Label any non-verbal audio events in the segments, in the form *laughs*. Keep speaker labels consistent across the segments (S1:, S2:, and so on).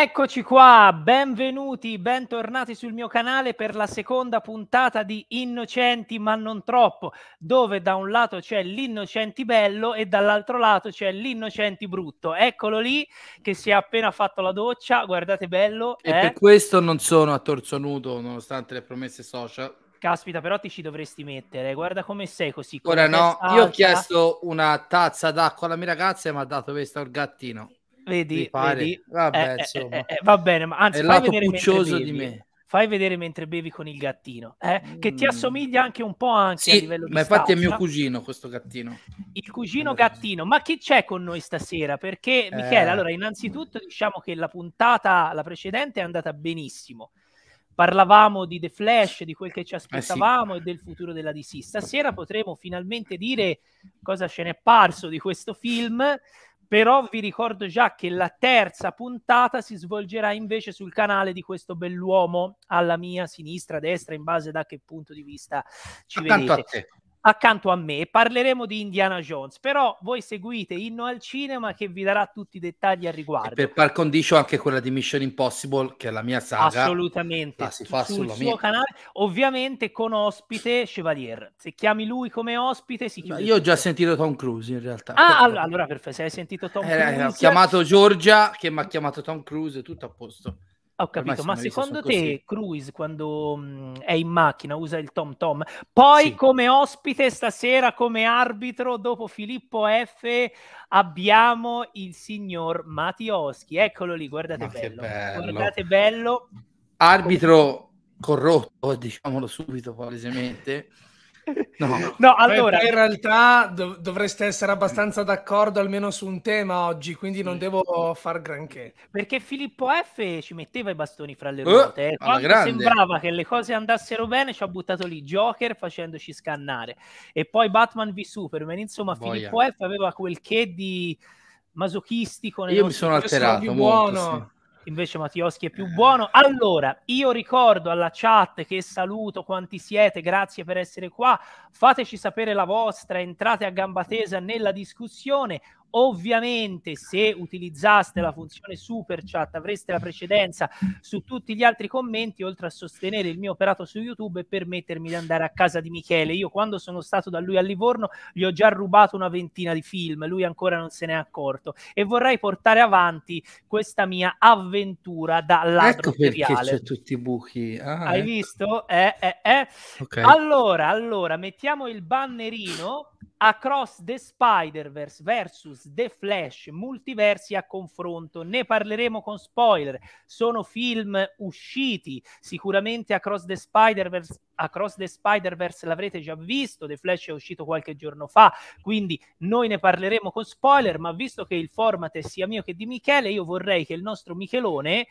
S1: Eccoci qua, benvenuti, bentornati sul mio canale per la seconda puntata di Innocenti ma non troppo, dove da un lato c'è l'innocenti bello e dall'altro lato c'è l'innocenti brutto. Eccolo lì che si è appena fatto la doccia, guardate bello. E eh? per
S2: questo non sono a torso nudo nonostante le promesse social.
S1: Caspita, però ti ci dovresti mettere. Guarda come sei così. Ora no, io ho chiesto
S2: una tazza d'acqua alla mia ragazza e mi ha dato questo gattino. Vedi, vedi? Vabbè, eh, eh, eh, eh, va bene, ma anzi, fai vedere mentre di me. Fai vedere mentre bevi
S1: con il gattino, mm. che ti mm. assomiglia anche un po' anche sì, a livello ma di Ma infatti stazza. è mio
S2: cugino questo gattino.
S1: Il cugino gattino, ma chi c'è con noi stasera? Perché Michele, eh. allora innanzitutto diciamo che la puntata, la precedente è andata benissimo. Parlavamo di The Flash, di quel che ci aspettavamo sì. e del futuro della DC. Stasera potremo finalmente dire cosa ce n'è parso di questo film però vi ricordo già che la terza puntata si svolgerà invece sul canale di questo bell'uomo alla mia sinistra, destra, in base da che punto di vista ci Accanto vedete accanto a me parleremo di Indiana Jones, però voi seguite Inno al Cinema che vi darà tutti i dettagli al riguardo. E per
S2: par condicio anche quella di Mission Impossible che è la mia saga. Assolutamente. La ah, si fa sul suo mia.
S1: canale, ovviamente con ospite Chevalier. Se chiami lui come ospite si chiama. Io ho
S2: già sentito Tom Cruise in realtà. Ah,
S1: certo. allora, allora perfetto, se hai sentito Tom eh, Cruise. Ho chiamato
S2: Giorgia che mi ha chiamato Tom Cruise, tutto a posto. Ho capito, ma secondo te così.
S1: Cruise quando mh, mhmm, è in macchina usa il Tom Tom? Poi sì. come ospite stasera, come arbitro, dopo Filippo F, abbiamo il signor Mattioschi. Eccolo lì, guardate bello. bello. Guardate bello.
S2: Arbitro corrotto, *laughs* diciamolo subito palesemente. No, no allora... Beh, in
S3: realtà dov- dovreste essere abbastanza d'accordo almeno su un tema oggi, quindi non devo far granché. Perché Filippo F ci metteva i bastoni fra le eh, ruote. Oh, eh. sembrava che le cose
S1: andassero bene, ci ha buttato lì Joker facendoci scannare. E poi Batman v Superman. Insomma, Boia. Filippo F aveva quel che di masochistico. Io mi sono alterato molto, buono. Sì invece Mattioschi è più eh. buono. Allora, io ricordo alla chat che saluto quanti siete, grazie per essere qua, fateci sapere la vostra, entrate a gamba tesa nella discussione, Ovviamente, se utilizzaste la funzione super chat, avreste la precedenza su tutti gli altri commenti, oltre a sostenere il mio operato su YouTube e permettermi di andare a casa di Michele. Io, quando sono stato da lui a Livorno, gli ho già rubato una ventina di film, lui ancora non se n'è accorto. E vorrei portare avanti questa mia avventura da ladro ecco perché c'è
S2: tutti i buchi. Ah, Hai ecco.
S1: visto? Eh, eh, eh. Okay. Allora, allora, mettiamo il bannerino Across the Spider-Verse vs The Flash, multiversi a confronto. Ne parleremo con spoiler. Sono film usciti. Sicuramente Across the Spider-Verse Across the Spider-Verse l'avrete già visto, The Flash è uscito qualche giorno fa, quindi noi ne parleremo con spoiler, ma visto che il format è sia mio che di Michele, io vorrei che il nostro Michelone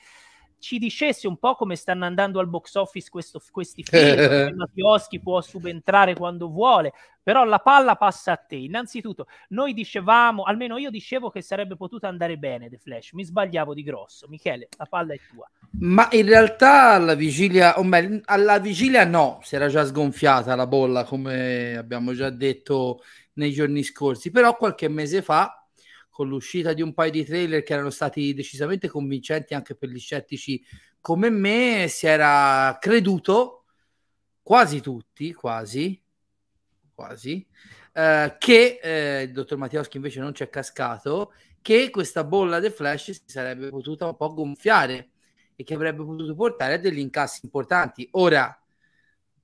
S1: ci dicesse un po' come stanno andando al box office questo, questi film. *laughs* Mattioschi può subentrare quando vuole, però la palla passa a te. Innanzitutto, noi dicevamo, almeno io dicevo che sarebbe potuto andare bene The Flash, mi sbagliavo di grosso. Michele, la palla è tua.
S2: Ma in realtà alla vigilia, o meglio, alla vigilia no, si era già sgonfiata la bolla, come abbiamo già detto nei giorni scorsi, però qualche mese fa con l'uscita di un paio di trailer che erano stati decisamente convincenti anche per gli scettici come me, si era creduto quasi tutti, quasi, quasi, eh, che eh, il dottor Mattioschi invece non ci è cascato, che questa bolla del Flash si sarebbe potuta un po' gonfiare e che avrebbe potuto portare a degli incassi importanti. Ora,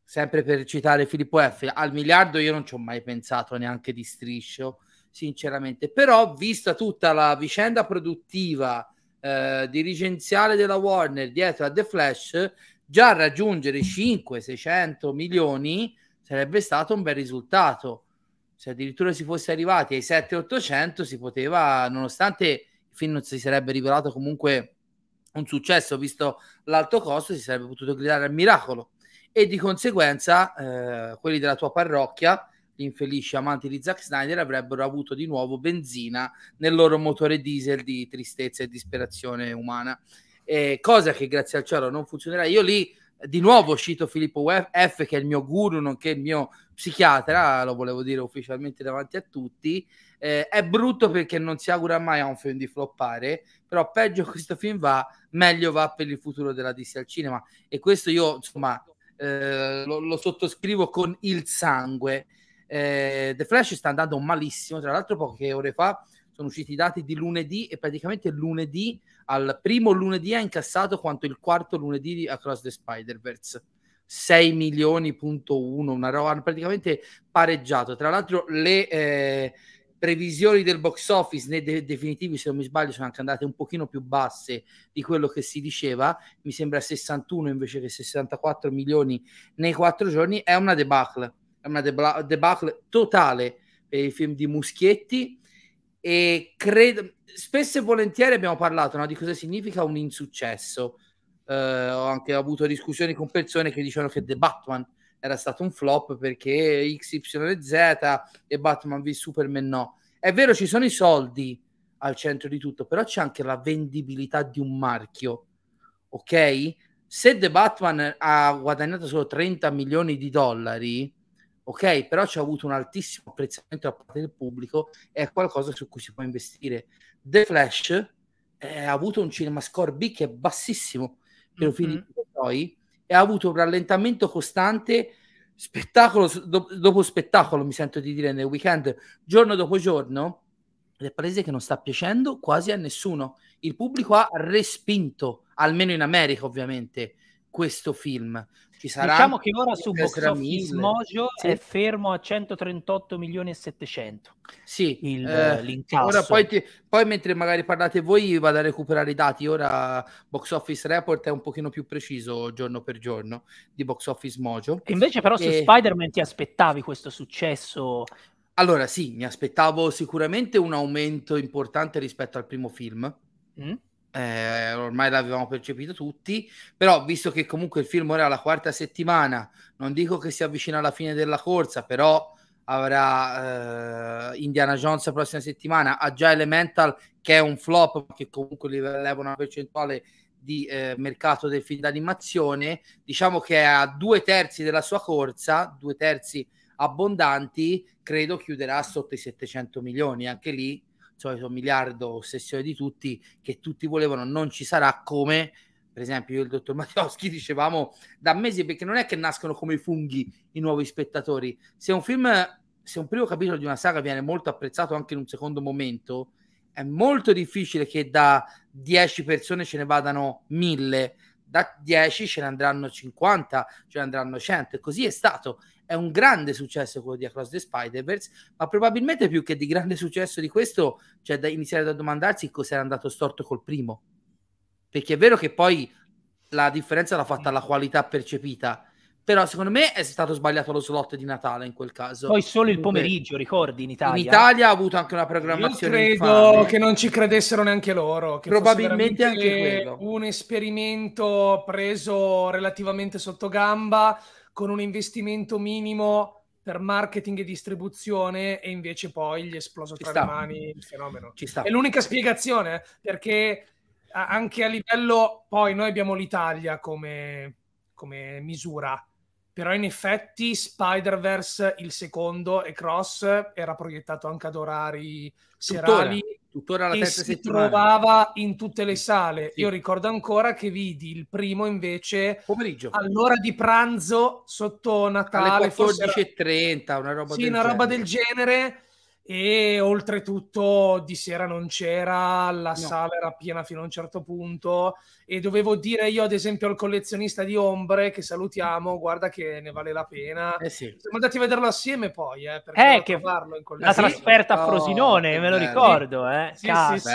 S2: sempre per citare Filippo F, al miliardo io non ci ho mai pensato neanche di striscio, sinceramente. Però, vista tutta la vicenda produttiva eh, dirigenziale della Warner dietro a The Flash, già raggiungere 5-600 milioni sarebbe stato un bel risultato. Se addirittura si fosse arrivati ai 7-800 si poteva, nonostante il film non si sarebbe rivelato comunque un successo, visto l'alto costo, si sarebbe potuto gridare al miracolo. E di conseguenza eh, quelli della tua parrocchia gli infelici amanti di Zack Snyder avrebbero avuto di nuovo benzina nel loro motore diesel di tristezza e disperazione umana. Eh, cosa che grazie al cielo non funzionerà. Io lì di nuovo cito Filippo F che è il mio guru, nonché il mio psichiatra, lo volevo dire ufficialmente davanti a tutti, eh, è brutto perché non si augura mai a un film di floppare, però peggio questo film va, meglio va per il futuro della DC al cinema e questo io insomma eh, lo, lo sottoscrivo con il sangue eh, The Flash sta andando malissimo, tra l'altro poche ore fa sono usciti i dati di lunedì e praticamente lunedì, al primo lunedì ha incassato quanto il quarto lunedì di Across the Spider-Verse. 6 milioni,1, una roba praticamente pareggiato. Tra l'altro le eh, previsioni del box office nei de- definitivi, se non mi sbaglio, sono anche andate un pochino più basse di quello che si diceva, mi sembra 61 invece che 64 milioni nei quattro giorni, è una debacle è una debacle totale per i film di Muschietti e credo, spesso e volentieri abbiamo parlato no, di cosa significa un insuccesso. Eh, ho anche avuto discussioni con persone che dicevano che The Batman era stato un flop perché XYZ e Batman v Superman no. È vero, ci sono i soldi al centro di tutto, però c'è anche la vendibilità di un marchio. Ok? Se The Batman ha guadagnato solo 30 milioni di dollari, ok? Però ci ha avuto un altissimo apprezzamento da parte del pubblico è qualcosa su cui si può investire. The Flash eh, ha avuto un CinemaScore B che è bassissimo per un film di mm-hmm. Toy e ha avuto un rallentamento costante spettacolo dopo spettacolo, mi sento di dire, nel weekend, giorno dopo giorno, ed è palese che non sta piacendo quasi a nessuno. Il pubblico ha respinto, almeno in America ovviamente, questo film. Ci sarà diciamo che ora su Box Office Mojo sì. è fermo a 138 milioni e 700. Sì, il, eh, l'incasso. Ora poi, ti, poi, mentre magari parlate voi vado a recuperare i dati, ora Box Office Report è un pochino più preciso giorno per giorno di Box Office Mojo. E invece però e... su Spider-Man ti aspettavi questo successo? Allora sì, mi aspettavo sicuramente un aumento importante rispetto al primo film. Mm? eh, ormai l'avevamo percepito tutti, però visto che comunque il film ora è alla quarta settimana, non dico che si avvicina alla fine della corsa, però avrà eh, Indiana Jones la prossima settimana, ha già Elemental che è un flop, che comunque eleva una percentuale di eh, mercato del film d'animazione, diciamo che è a due terzi della sua corsa, due terzi abbondanti, credo chiuderà sotto i 700 milioni, anche lì solito miliardo ossessione di tutti, che tutti volevano, non ci sarà come per esempio io e il dottor Mattioschi *laughs* dicevamo da mesi perché non è che nascono come i funghi i nuovi spettatori se un film se un primo capitolo di una saga viene molto apprezzato anche in un secondo momento è molto difficile che da 10 persone ce ne vadano mille da 10 ce ne andranno 50 ce ne andranno 100 e così è stato è un grande successo quello di Across the Spider-Verse, ma probabilmente più che di grande *laughs* successo di questo, c'è cioè da iniziare a domandarsi cosa era andato storto col primo. Perché è vero che poi la differenza l'ha fatta la qualità percepita, però secondo me è stato sbagliato lo slot di Natale in quel caso. Poi solo il pomeriggio, ricordi, in Italia. In Italia ha avuto anche una programmazione Io credo infame. che
S3: non ci credessero neanche loro. Probabilmente anche quello. Un esperimento preso relativamente sotto gamba con un investimento minimo per marketing e distribuzione e invece poi gli è esploso Ci tra sta. le mani il fenomeno. È l'unica spiegazione eh, perché anche a livello poi noi abbiamo l'Italia come, come misura, però in effetti Spider-Verse il secondo e Cross era proiettato anche ad orari Tuttora. serali tuttora la terza si settimana. trovava in tutte le sale. Sì. Io ricordo ancora che vidi il primo invece pomeriggio all'ora di pranzo
S2: sotto Natale alle 14.30, una roba, sì, del, una genere. roba del
S3: genere e oltretutto di sera non c'era, la no. sala era piena fino a un certo punto e dovevo dire io ad esempio al collezionista di ombre che salutiamo, guarda che ne vale la pena. Eh sì. Siamo andati a vederlo assieme poi, eh, eh che farlo in La trasferta a oh, Frosinone, oh, me lo
S2: ricordo, eh. Sì, sì, sì,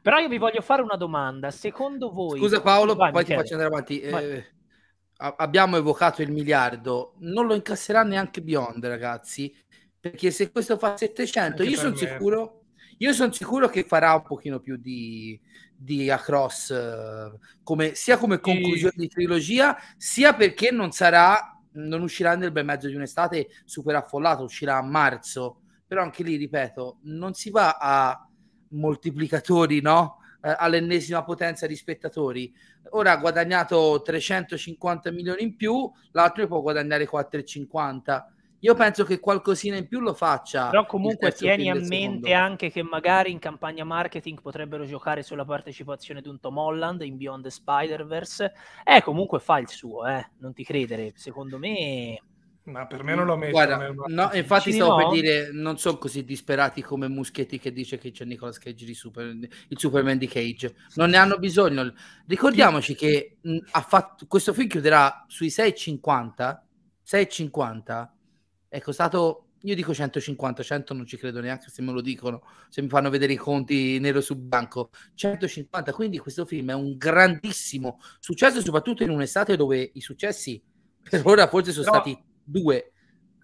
S3: Però io vi voglio fare una
S2: domanda, secondo voi Scusa Paolo, Giovanni, poi ti faccio andare avanti. Eh, abbiamo evocato il miliardo, non lo incasserà neanche Beyond, ragazzi perché se questo fa 700, Anche io sono sicuro, io sono sicuro che farà un pochino più di, di Across, eh, come, sia come conclusione e... di trilogia, sia perché non sarà non uscirà nel bel mezzo di un'estate super affollata, uscirà a marzo. Però anche lì, ripeto, non si va a moltiplicatori, no? Eh, all'ennesima potenza di spettatori. Ora ha guadagnato 350 milioni in più, l'altro può guadagnare 450. Io penso che qualcosina in più lo faccia. Però comunque tieni a mente secondo.
S1: anche che magari in campagna marketing potrebbero giocare sulla partecipazione di un Tom Holland in Beyond the Spider-Verse. Eh, comunque fa il suo, eh. Non ti credere, secondo me... Ma per me non lo metto. Guarda, no, infatti stavo no. per dire,
S2: non sono così disperati come Muschetti che dice che c'è Nicolas Cage di Super, il Superman di Cage. Non ne hanno bisogno. Ricordiamoci che mh, fatto, questo film chiuderà sui 6,50. 6,50 è costato io dico 150, 100 non ci credo neanche se me lo dicono, se mi fanno vedere i conti nero su banco, 150, quindi questo film è un grandissimo successo, soprattutto in un'estate dove i successi per ora forse sono però, stati due.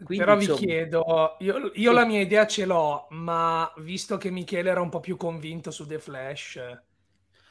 S2: Quindi, però insomma...
S3: chiedo, io, io sì. la mia idea ce l'ho, ma visto che Michele era un po' più convinto su The Flash,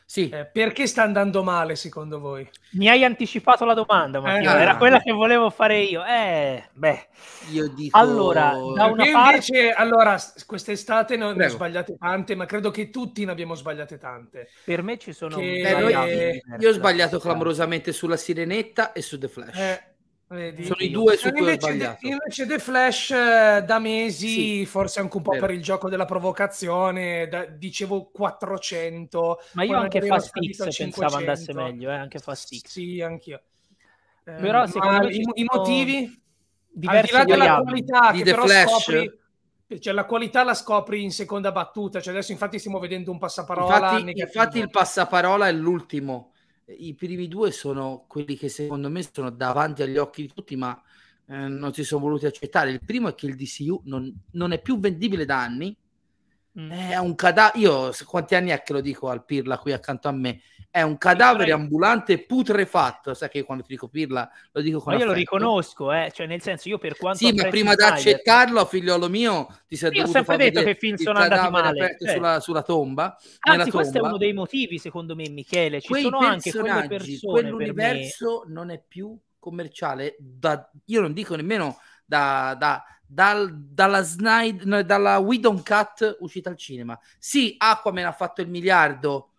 S3: sì. Eh, perché sta andando male secondo voi? Mi hai anticipato la domanda,
S1: Matteo. Eh, era quella che
S3: volevo fare io. Eh, beh.
S2: Io dico... Allora, da una parte... invece,
S3: allora, quest'estate ne ho sbagliate tante, ma credo che tutti ne abbiamo sbagliate tante.
S2: Per me ci sono... Che... Beh, noi, io ho sbagliato clamorosamente sulla Sirenetta e su The Flash.
S3: Eh, Vedi? Sono i due su cui ho sbagliato. De, invece The Flash eh, da mesi, sì, forse anche un po' vero. per il gioco della provocazione, da, dicevo 400. Ma io anche Fast X pensavo andasse meglio, eh? anche Fast X. Sì, anch'io. Eh, però secondo i, i motivi? Diversi Al di là della qualità di che The però Flash. scopri... Cioè, la qualità la scopri in seconda battuta. Cioè, adesso, infatti, stiamo vedendo un passaparola. Infatti, infatti il
S2: passaparola è l'ultimo i primi due sono quelli che secondo me sono davanti agli occhi di tutti, ma eh, non si sono voluti accettare. Il primo è che il DCU non, non è più vendibile da anni, Mm. Eh, è un cadavere. Io quanti anni è che lo dico al Pirla qui accanto a me? È un cadavere ambulante putrefatto. Sai che quando ti dico Pirla lo dico con. Ma io affetto. lo
S1: riconosco, eh? cioè, nel senso, io per quanto. Sì, ma prima di accettarlo,
S2: figliolo mio, ti sei io dovuto sempre detto che film sono andati male cioè. sulla,
S1: sulla, tomba. Anzi, questo tomba. è uno dei motivi, secondo me, Michele. Ci Quei sono anche quelle persone. Quell'universo
S2: per me... non è più commerciale. Da, io non dico nemmeno da, da dal, dalla, Snyder, no, dalla We Don't Cut uscita al cinema. Sì, Aquaman ha fatto il miliardo,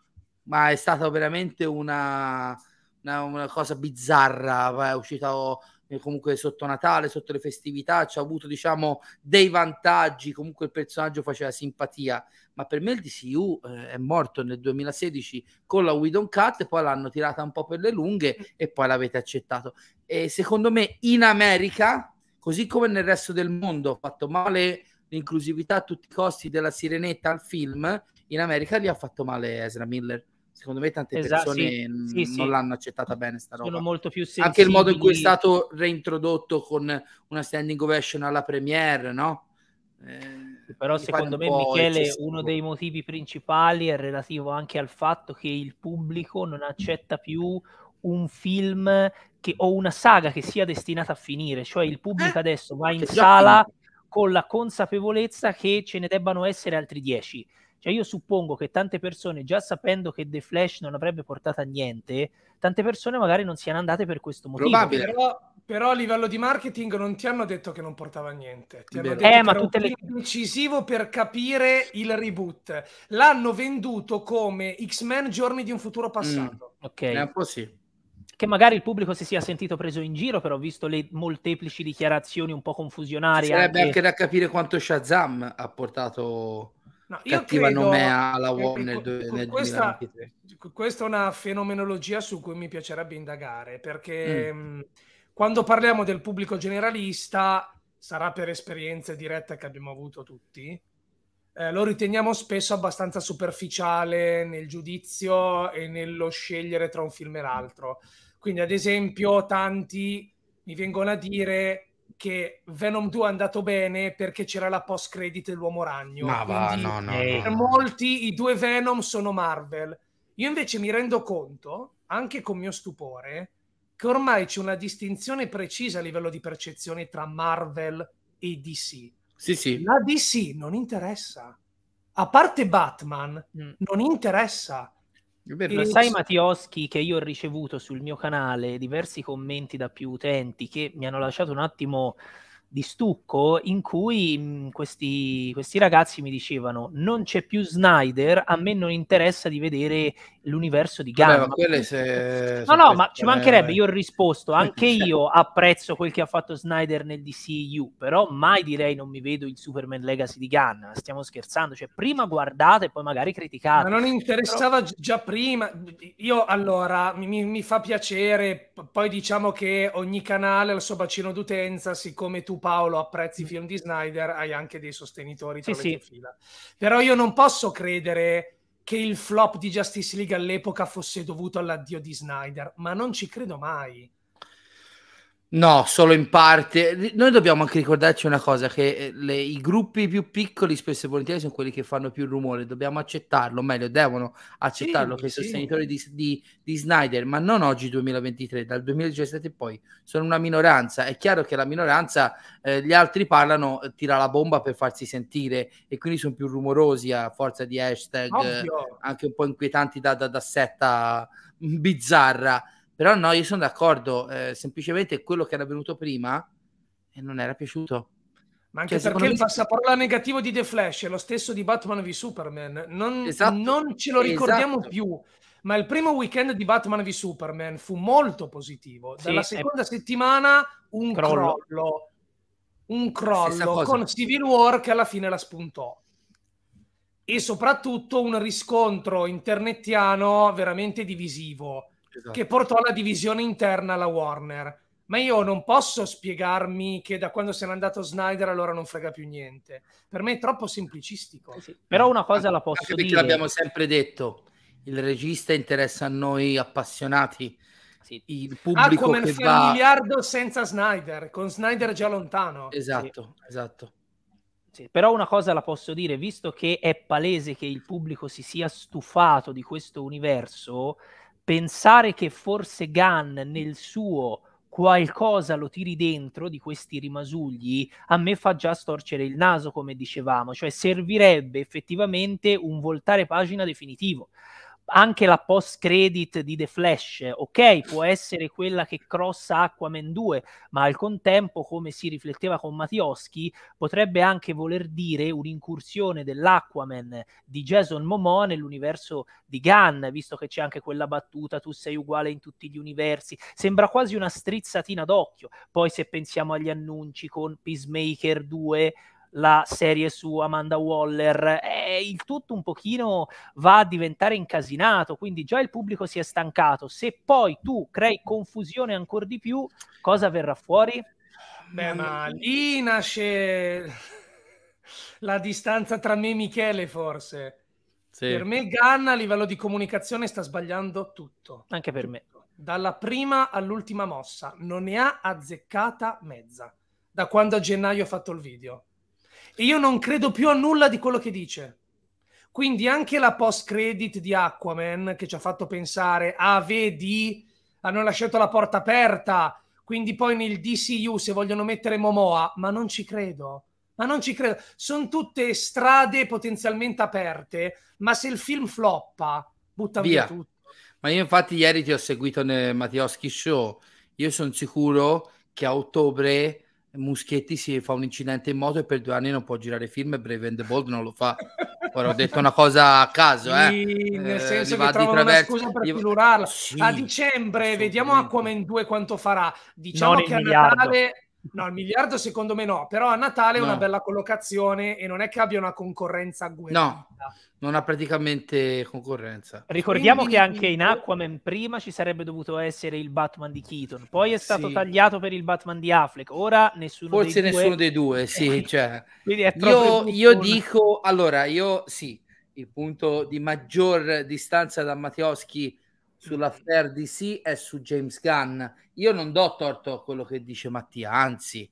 S2: ma è stata veramente una, una, una cosa bizzarra. È uscita oh, eh, comunque sotto Natale, sotto le festività, ci ha avuto diciamo dei vantaggi, comunque il personaggio faceva simpatia, ma per me il DCU eh, è morto nel 2016 con la Widon Cut, poi l'hanno tirata un po' per le lunghe e poi l'avete accettato. E secondo me in America Così come nel resto del mondo ha fatto male l'inclusività a tutti i costi della sirenetta al film, in America gli ha fatto male Ezra Miller. Secondo me tante esatto, persone sì, sì, non sì. l'hanno accettata bene sta roba. Sono molto più sensibili. Anche il modo in cui è stato reintrodotto con una standing ovation alla premiere, no? Eh, però secondo me Michele eccessivo. uno
S1: dei motivi principali è relativo anche al fatto che il pubblico non accetta più un film che, o una saga che sia destinata a finire, cioè il pubblico eh, adesso va in sala con la consapevolezza che ce ne debbano essere altri dieci. Cioè io suppongo che tante persone, già sapendo che The Flash non avrebbe portato a niente, tante persone magari non siano andate per questo motivo. Probabile. Però,
S3: però a livello di marketing non ti hanno detto che non portava a niente. Ti hanno detto eh, ma tutte le... incisivo per capire il reboot. L'hanno venduto come X-Men Giorni di un futuro passato.
S2: Mm, ok. È un po' sì
S3: che magari il pubblico si sia sentito preso in giro, però
S1: visto le molteplici dichiarazioni un po' confusionarie. Sarebbe anche, anche
S2: da capire quanto Shazam ha portato no, cattiva credo... nomea alla WoW nel, nel questa, 2023.
S3: Questa è una fenomenologia su cui mi piacerebbe indagare, perché mm. mm. quando parliamo del pubblico generalista sarà per esperienze dirette che abbiamo avuto tutti. Eh, lo riteniamo spesso abbastanza superficiale nel giudizio e nello scegliere tra un film e l'altro. Quindi, ad esempio, tanti mi vengono a dire che Venom 2 è andato bene perché c'era la post credit dell'uomo ragno. No, va, no, no, per eh. molti i due Venom sono Marvel. Io invece mi rendo conto, anche con mio stupore, che ormai c'è una distinzione precisa a livello di percezione tra Marvel e DC. Sì, sì. La DC non interessa. A parte Batman, mm. non interessa. Lo sai
S1: Mattioschi che io ho ricevuto sul mio canale diversi commenti da più utenti che mi hanno lasciato un attimo di stucco in cui mh, questi, questi, ragazzi mi dicevano non c'è più Snyder, a me non interessa di vedere l'universo di Gamma. Vabbè,
S2: se... No, no, ma ci eh, mancherebbe, io
S1: ho risposto, *laughs* anche io apprezzo quel che ha fatto Snyder nel DCU, però mai direi non mi vedo il Superman Legacy di Gunn, stiamo scherzando, cioè prima guardate e poi magari criticate. Ma non interessava
S3: però... già prima, io allora mi, mi fa piacere, poi diciamo che ogni canale ha il suo bacino d'utenza, siccome tu Paolo apprezzi i film di Snyder, hai anche dei sostenitori tra sì, le sì. fila. Però io non posso credere che il flop di Justice League all'epoca fosse dovuto all'addio di Snyder, ma non ci credo mai.
S2: No, solo in parte. Noi dobbiamo anche ricordarci una cosa, che eh, le, i gruppi più piccoli spesso e volentieri sono quelli che fanno più rumore, dobbiamo accettarlo, o meglio, devono accettarlo sì, che sì. i sostenitori di, di, di, Snyder, ma non oggi 2023, dal 2017 in poi, sono una minoranza. È chiaro che la minoranza, eh, gli altri parlano, eh, tira la bomba per farsi sentire e quindi sono più rumorosi a forza di hashtag, eh, anche un po' inquietanti da, da, da setta mm, bizzarra però no, io sono d'accordo, eh, semplicemente quello che era venuto prima eh, non era piaciuto. Ma anche cioè, perché il
S3: passaparola negativo di The Flash è lo stesso di Batman v Superman, non, esatto. non ce lo ricordiamo esatto. più ma il primo weekend di Batman v Superman fu molto positivo. Dalla eh. seconda è... settimana un crollo. crollo un crollo con Civil War che alla fine la spuntò. E soprattutto un riscontro internettiano veramente divisivo esatto. che portò alla divisione interna alla Warner. Ma io non posso spiegarmi che da quando se n'è andato Snyder allora non frega più niente. Per me è troppo semplicistico. Eh sì. Però
S2: una cosa la posso Anche dire. Perché l'abbiamo sempre detto, il regista interessa a noi appassionati. Sì. Il ah, pubblico Aquaman ah, che va... un
S3: miliardo senza Snyder, con Snyder già lontano. Esatto, sì. esatto. Sì,
S2: però una cosa la
S1: posso dire, visto che è palese che il pubblico si sia stufato di questo universo, pensare che forse Gunn nel suo qualcosa lo tiri dentro di questi rimasugli, a me fa già storcere il naso, come dicevamo, cioè servirebbe effettivamente un voltare pagina definitivo anche la post credit di The Flash, ok, può essere quella che crossa Aquaman 2, ma al contempo, come si rifletteva con Mattioschi, potrebbe anche voler dire un'incursione dell'Aquaman di Jason Momoa nell'universo di Gunn, visto che c'è anche quella battuta tu sei uguale in tutti gli universi, sembra quasi una strizzatina d'occhio. Poi se pensiamo agli annunci con Peacemaker 2, la serie su Amanda Waller, eh, il tutto un pochino va a diventare incasinato, quindi già il pubblico si è stancato. Se poi tu crei confusione ancora di più, cosa verrà
S3: fuori? Beh, ma lì nasce la distanza tra me e Michele, forse. Sì. Per me Ganna a livello di comunicazione sta sbagliando tutto. Anche per me. Dalla prima all'ultima mossa, non ne ha azzeccata mezza. Da quando a gennaio ho fatto il video e io non credo più a nulla di quello che dice. Quindi anche la post credit di Aquaman che ci ha fatto pensare, ah vedi, hanno lasciato la porta aperta, quindi poi nel DCU se vogliono mettere Momoa, ma non ci credo. Ma non ci credo. Sono tutte strade potenzialmente aperte, ma se il film floppa, butta via, via tutto.
S2: Ma io infatti ieri ti ho seguito nel Mattioschi Show, io sono sicuro che a ottobre Muschietti si fa un incidente in moto e per due anni non può girare film e Brave and the Bold non lo fa. Ora ho detto una cosa a caso, eh. nel eh, senso eh, che trovo una scusa
S3: per pilurarla. Sì, a dicembre vediamo Aquaman 2 quanto farà. Diciamo che a Natale No, il miliardo secondo me no, però a Natale è no. una bella collocazione e non è che abbia una
S2: concorrenza guerra. No, non ha praticamente concorrenza. Ricordiamo Quindi, che anche
S1: in Aquaman prima ci sarebbe dovuto essere il Batman di Keaton, poi è stato sì. tagliato per il Batman
S2: di Affleck, ora nessuno Forse dei nessuno dei due, *laughs* sì. Eh, cioè. io, io dico, allora, io sì, il punto di maggior distanza da Mattioschi sulla Fair DC e su James Gunn. Io non do torto a quello che dice Mattia, anzi,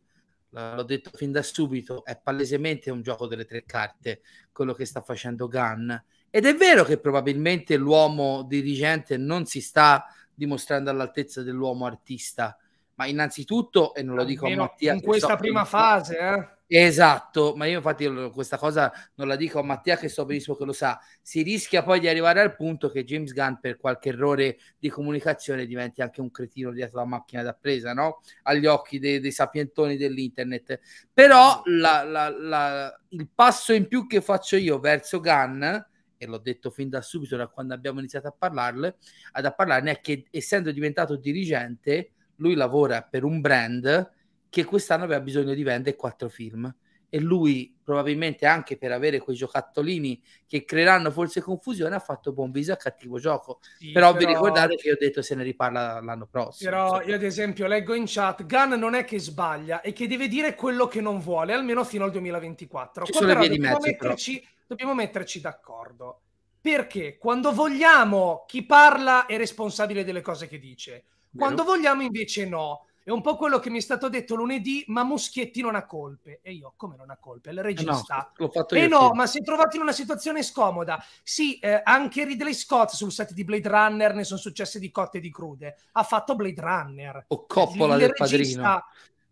S2: l'ho detto fin da subito, è palesemente un gioco delle tre carte quello che sta facendo Gunn. Ed è vero che probabilmente l'uomo dirigente non si sta dimostrando all'altezza dell'uomo artista, ma innanzitutto, e non lo dico Almeno a Mattia... In questa so, prima fase, eh? Esatto, ma io infatti questa cosa non la dico a Mattia che so benissimo che lo sa, si rischia poi di arrivare al punto che James Gunn per qualche errore di comunicazione diventi anche un cretino dietro la macchina da presa, no? agli occhi dei, dei sapientoni dell'internet. Però esatto. la, la, la, il passo in più che faccio io verso Gunn, e l'ho detto fin da subito da quando abbiamo iniziato a parlarne, ad a parlarne è che essendo diventato dirigente, lui lavora per un brand che quest'anno aveva bisogno di vendere quattro film e lui probabilmente anche per avere quei giocattolini che creeranno forse confusione ha fatto buon viso a cattivo gioco sì, però, però, vi ricordate che io ho detto se ne riparla l'anno prossimo però
S3: io ad esempio leggo in chat Gunn non è che sbaglia e che deve dire quello che non vuole almeno fino al 2024 Ci sono però, dobbiamo, mezzo, metterci, dobbiamo metterci d'accordo perché quando vogliamo chi parla è responsabile delle cose che dice Vero? quando vogliamo invece no è un po' quello che mi è stato detto lunedì, ma Muschietti non ha colpe. E io, come non ha colpe? Il regista. Eh no, eh no ma si è trovato in una situazione scomoda. Sì, eh, anche Ridley Scott sul set di Blade Runner ne sono successe di cotte e di crude. Ha fatto Blade Runner.
S2: O Coppola il, del regista, padrino.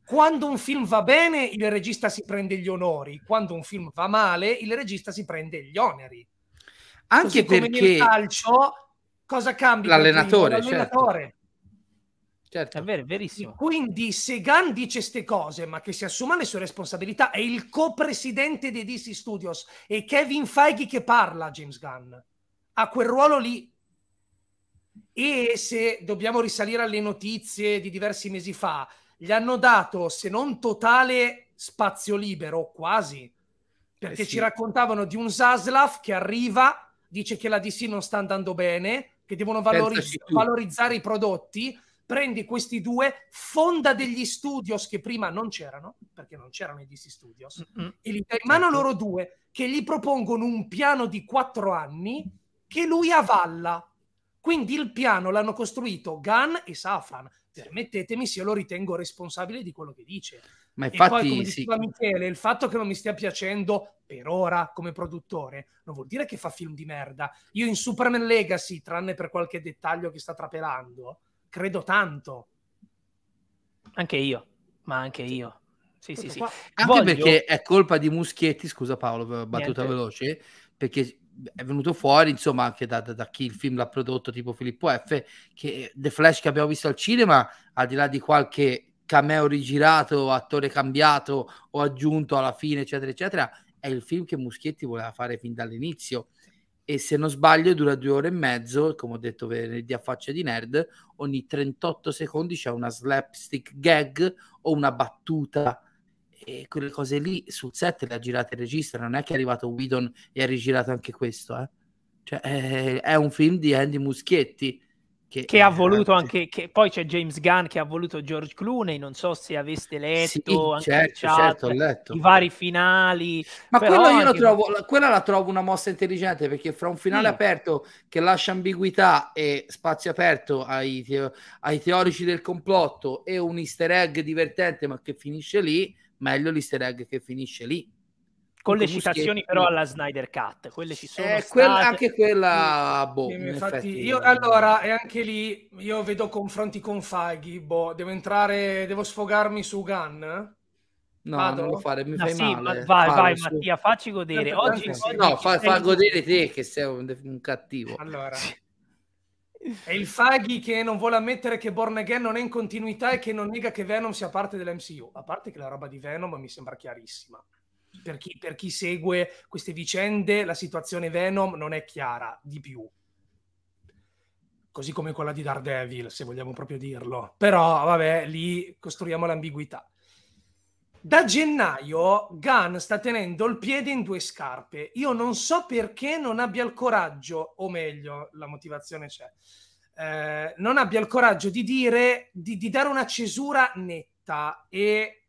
S3: Quando un film va bene, il regista si prende gli onori. Quando un film va male, il regista si prende gli oneri.
S2: Anche Così perché... nel
S3: calcio, cosa cambia? L'allenatore, L'allenatore. Certo Certo. È vero, verissimo. E quindi se Gunn dice queste cose, ma che si assuma le sue responsabilità, è il co-presidente dei DC Studios e Kevin Feige che parla, James Gunn. Ha quel ruolo lì. E se dobbiamo risalire alle notizie di diversi mesi fa, gli hanno dato, se non totale spazio libero, quasi, perché eh sì. ci raccontavano di un Zaslav che arriva, dice che la DC non sta andando bene, che devono valoriz valorizzare i prodotti prendi questi due, fonda degli studios che prima non c'erano, perché non c'erano i DC Studios, mm-hmm. e li dai in mano certo. loro due che gli propongono un piano di quattro anni che lui avalla. Quindi il piano l'hanno costruito Gunn e Safran. Permettetemi se io lo ritengo responsabile di quello che dice.
S2: Ma infatti, e poi, come diceva sì.
S3: Michele, il fatto che non mi stia piacendo per ora come produttore non vuol dire che fa film di merda. Io in Superman Legacy, tranne per qualche dettaglio che sta trapelando, credo tanto.
S1: Anche io, ma anche io. Sì, sì, sì. Anche Voglio... perché
S2: è colpa di Muschietti, scusa Paolo, battuta Niente. veloce, perché è venuto fuori, insomma, anche da, da, da, chi il film l'ha prodotto, tipo Filippo F, che The Flash che abbiamo visto al cinema, al di là di qualche cameo rigirato, attore cambiato o aggiunto alla fine, eccetera, eccetera, è il film che Muschietti voleva fare fin dall'inizio e se non sbaglio dura due ore e mezzo, come ho detto venerdì a faccia di nerd, ogni 38 secondi c'è una slapstick gag o una battuta e quelle cose lì sul set le ha girate il regista, non è che è arrivato Whedon e ha rigirato anche questo, eh? cioè, è, eh, è un film di Andy Muschietti che, che
S1: ha eh, voluto anche, che, poi c'è James Gunn che ha voluto George Clooney, non so se aveste letto, sì, certo, chat, certo, letto. i vari finali. Ma quella, anche... la trovo,
S2: quella la trovo una mossa intelligente perché fra un finale sì. aperto che lascia ambiguità e spazio aperto ai, teo- ai teorici del complotto e un easter egg divertente ma che finisce lì, meglio l'easter egg che finisce lì con le citazioni però alla
S3: Snyder Cut, quelle ci sono eh, quella, anche
S2: quella, boh, sì, in infatti, effetti, io,
S3: eh. allora, e anche lì io vedo confronti con Faghi, boh, devo entrare, devo sfogarmi su Gun? No, Vado? non lo fare, mi no, fai sì, male. Vai, Farlo vai su. Mattia, facci godere. Tanto, oggi, tanto, oggi, no, fa, fa godere
S2: te che sei un, un cattivo. Allora...
S3: È il Faghi che non vuole ammettere che Born Again non è in continuità e che non nega che Venom sia parte dell'MCU. A parte che la roba di Venom mi sembra chiarissima per chi, per chi segue queste vicende, la situazione Venom non è chiara di più così come quella di Daredevil, se vogliamo proprio dirlo. Però, vabbè, lì costruiamo l'ambiguità. Da gennaio Gunn sta tenendo il piede in due scarpe. Io non so perché non abbia il coraggio, o meglio, la motivazione c'è, eh, non abbia il coraggio di dire, di, di dare una cesura netta e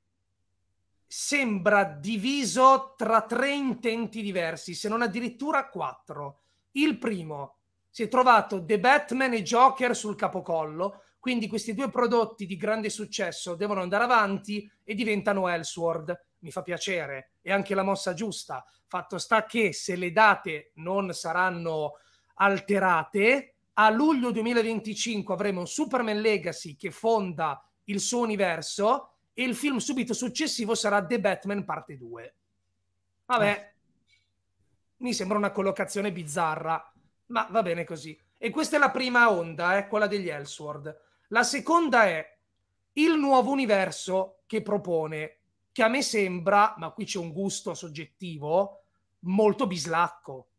S3: sembra diviso tra tre intenti diversi, se non addirittura quattro. Il primo, si è trovato The Batman e Joker sul capocollo, quindi questi due prodotti di grande successo devono andare avanti e diventano Elsword. Mi fa piacere, è anche la mossa giusta. Fatto sta che se le date non saranno alterate, a luglio 2025 avremo Superman Legacy che fonda il suo universo e il film subito successivo sarà The Batman parte 2. Vabbè, ah. mi sembra una collocazione bizzarra, ma va bene così. E questa è la prima onda, eh, quella degli Elsword. La seconda è il nuovo universo che propone, che a me sembra, ma qui c'è un gusto soggettivo, molto bislacco.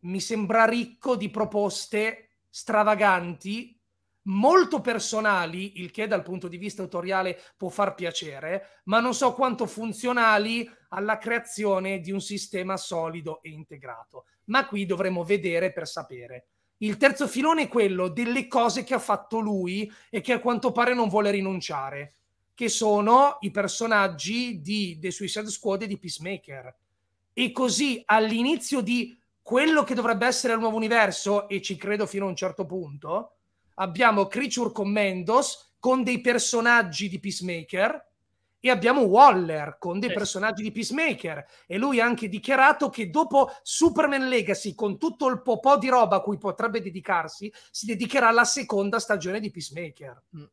S3: Mi sembra ricco di proposte stravaganti molto personali, il che dal punto di vista autoriale può far piacere, ma non so quanto funzionali alla creazione di un sistema solido e integrato. Ma qui dovremo vedere per sapere. Il terzo filone è quello delle cose che ha fatto lui e che a quanto pare non vuole rinunciare, che sono i personaggi di The Suicide Squad e di Peacemaker. E così all'inizio di quello che dovrebbe essere il nuovo universo, e ci credo fino a un certo punto, abbiamo Creature Commandos con dei personaggi di Peacemaker e abbiamo Waller con dei personaggi di Peacemaker e lui ha anche dichiarato che dopo Superman Legacy con tutto il popò di roba a cui potrebbe dedicarsi si dedicherà alla seconda stagione di Peacemaker mm.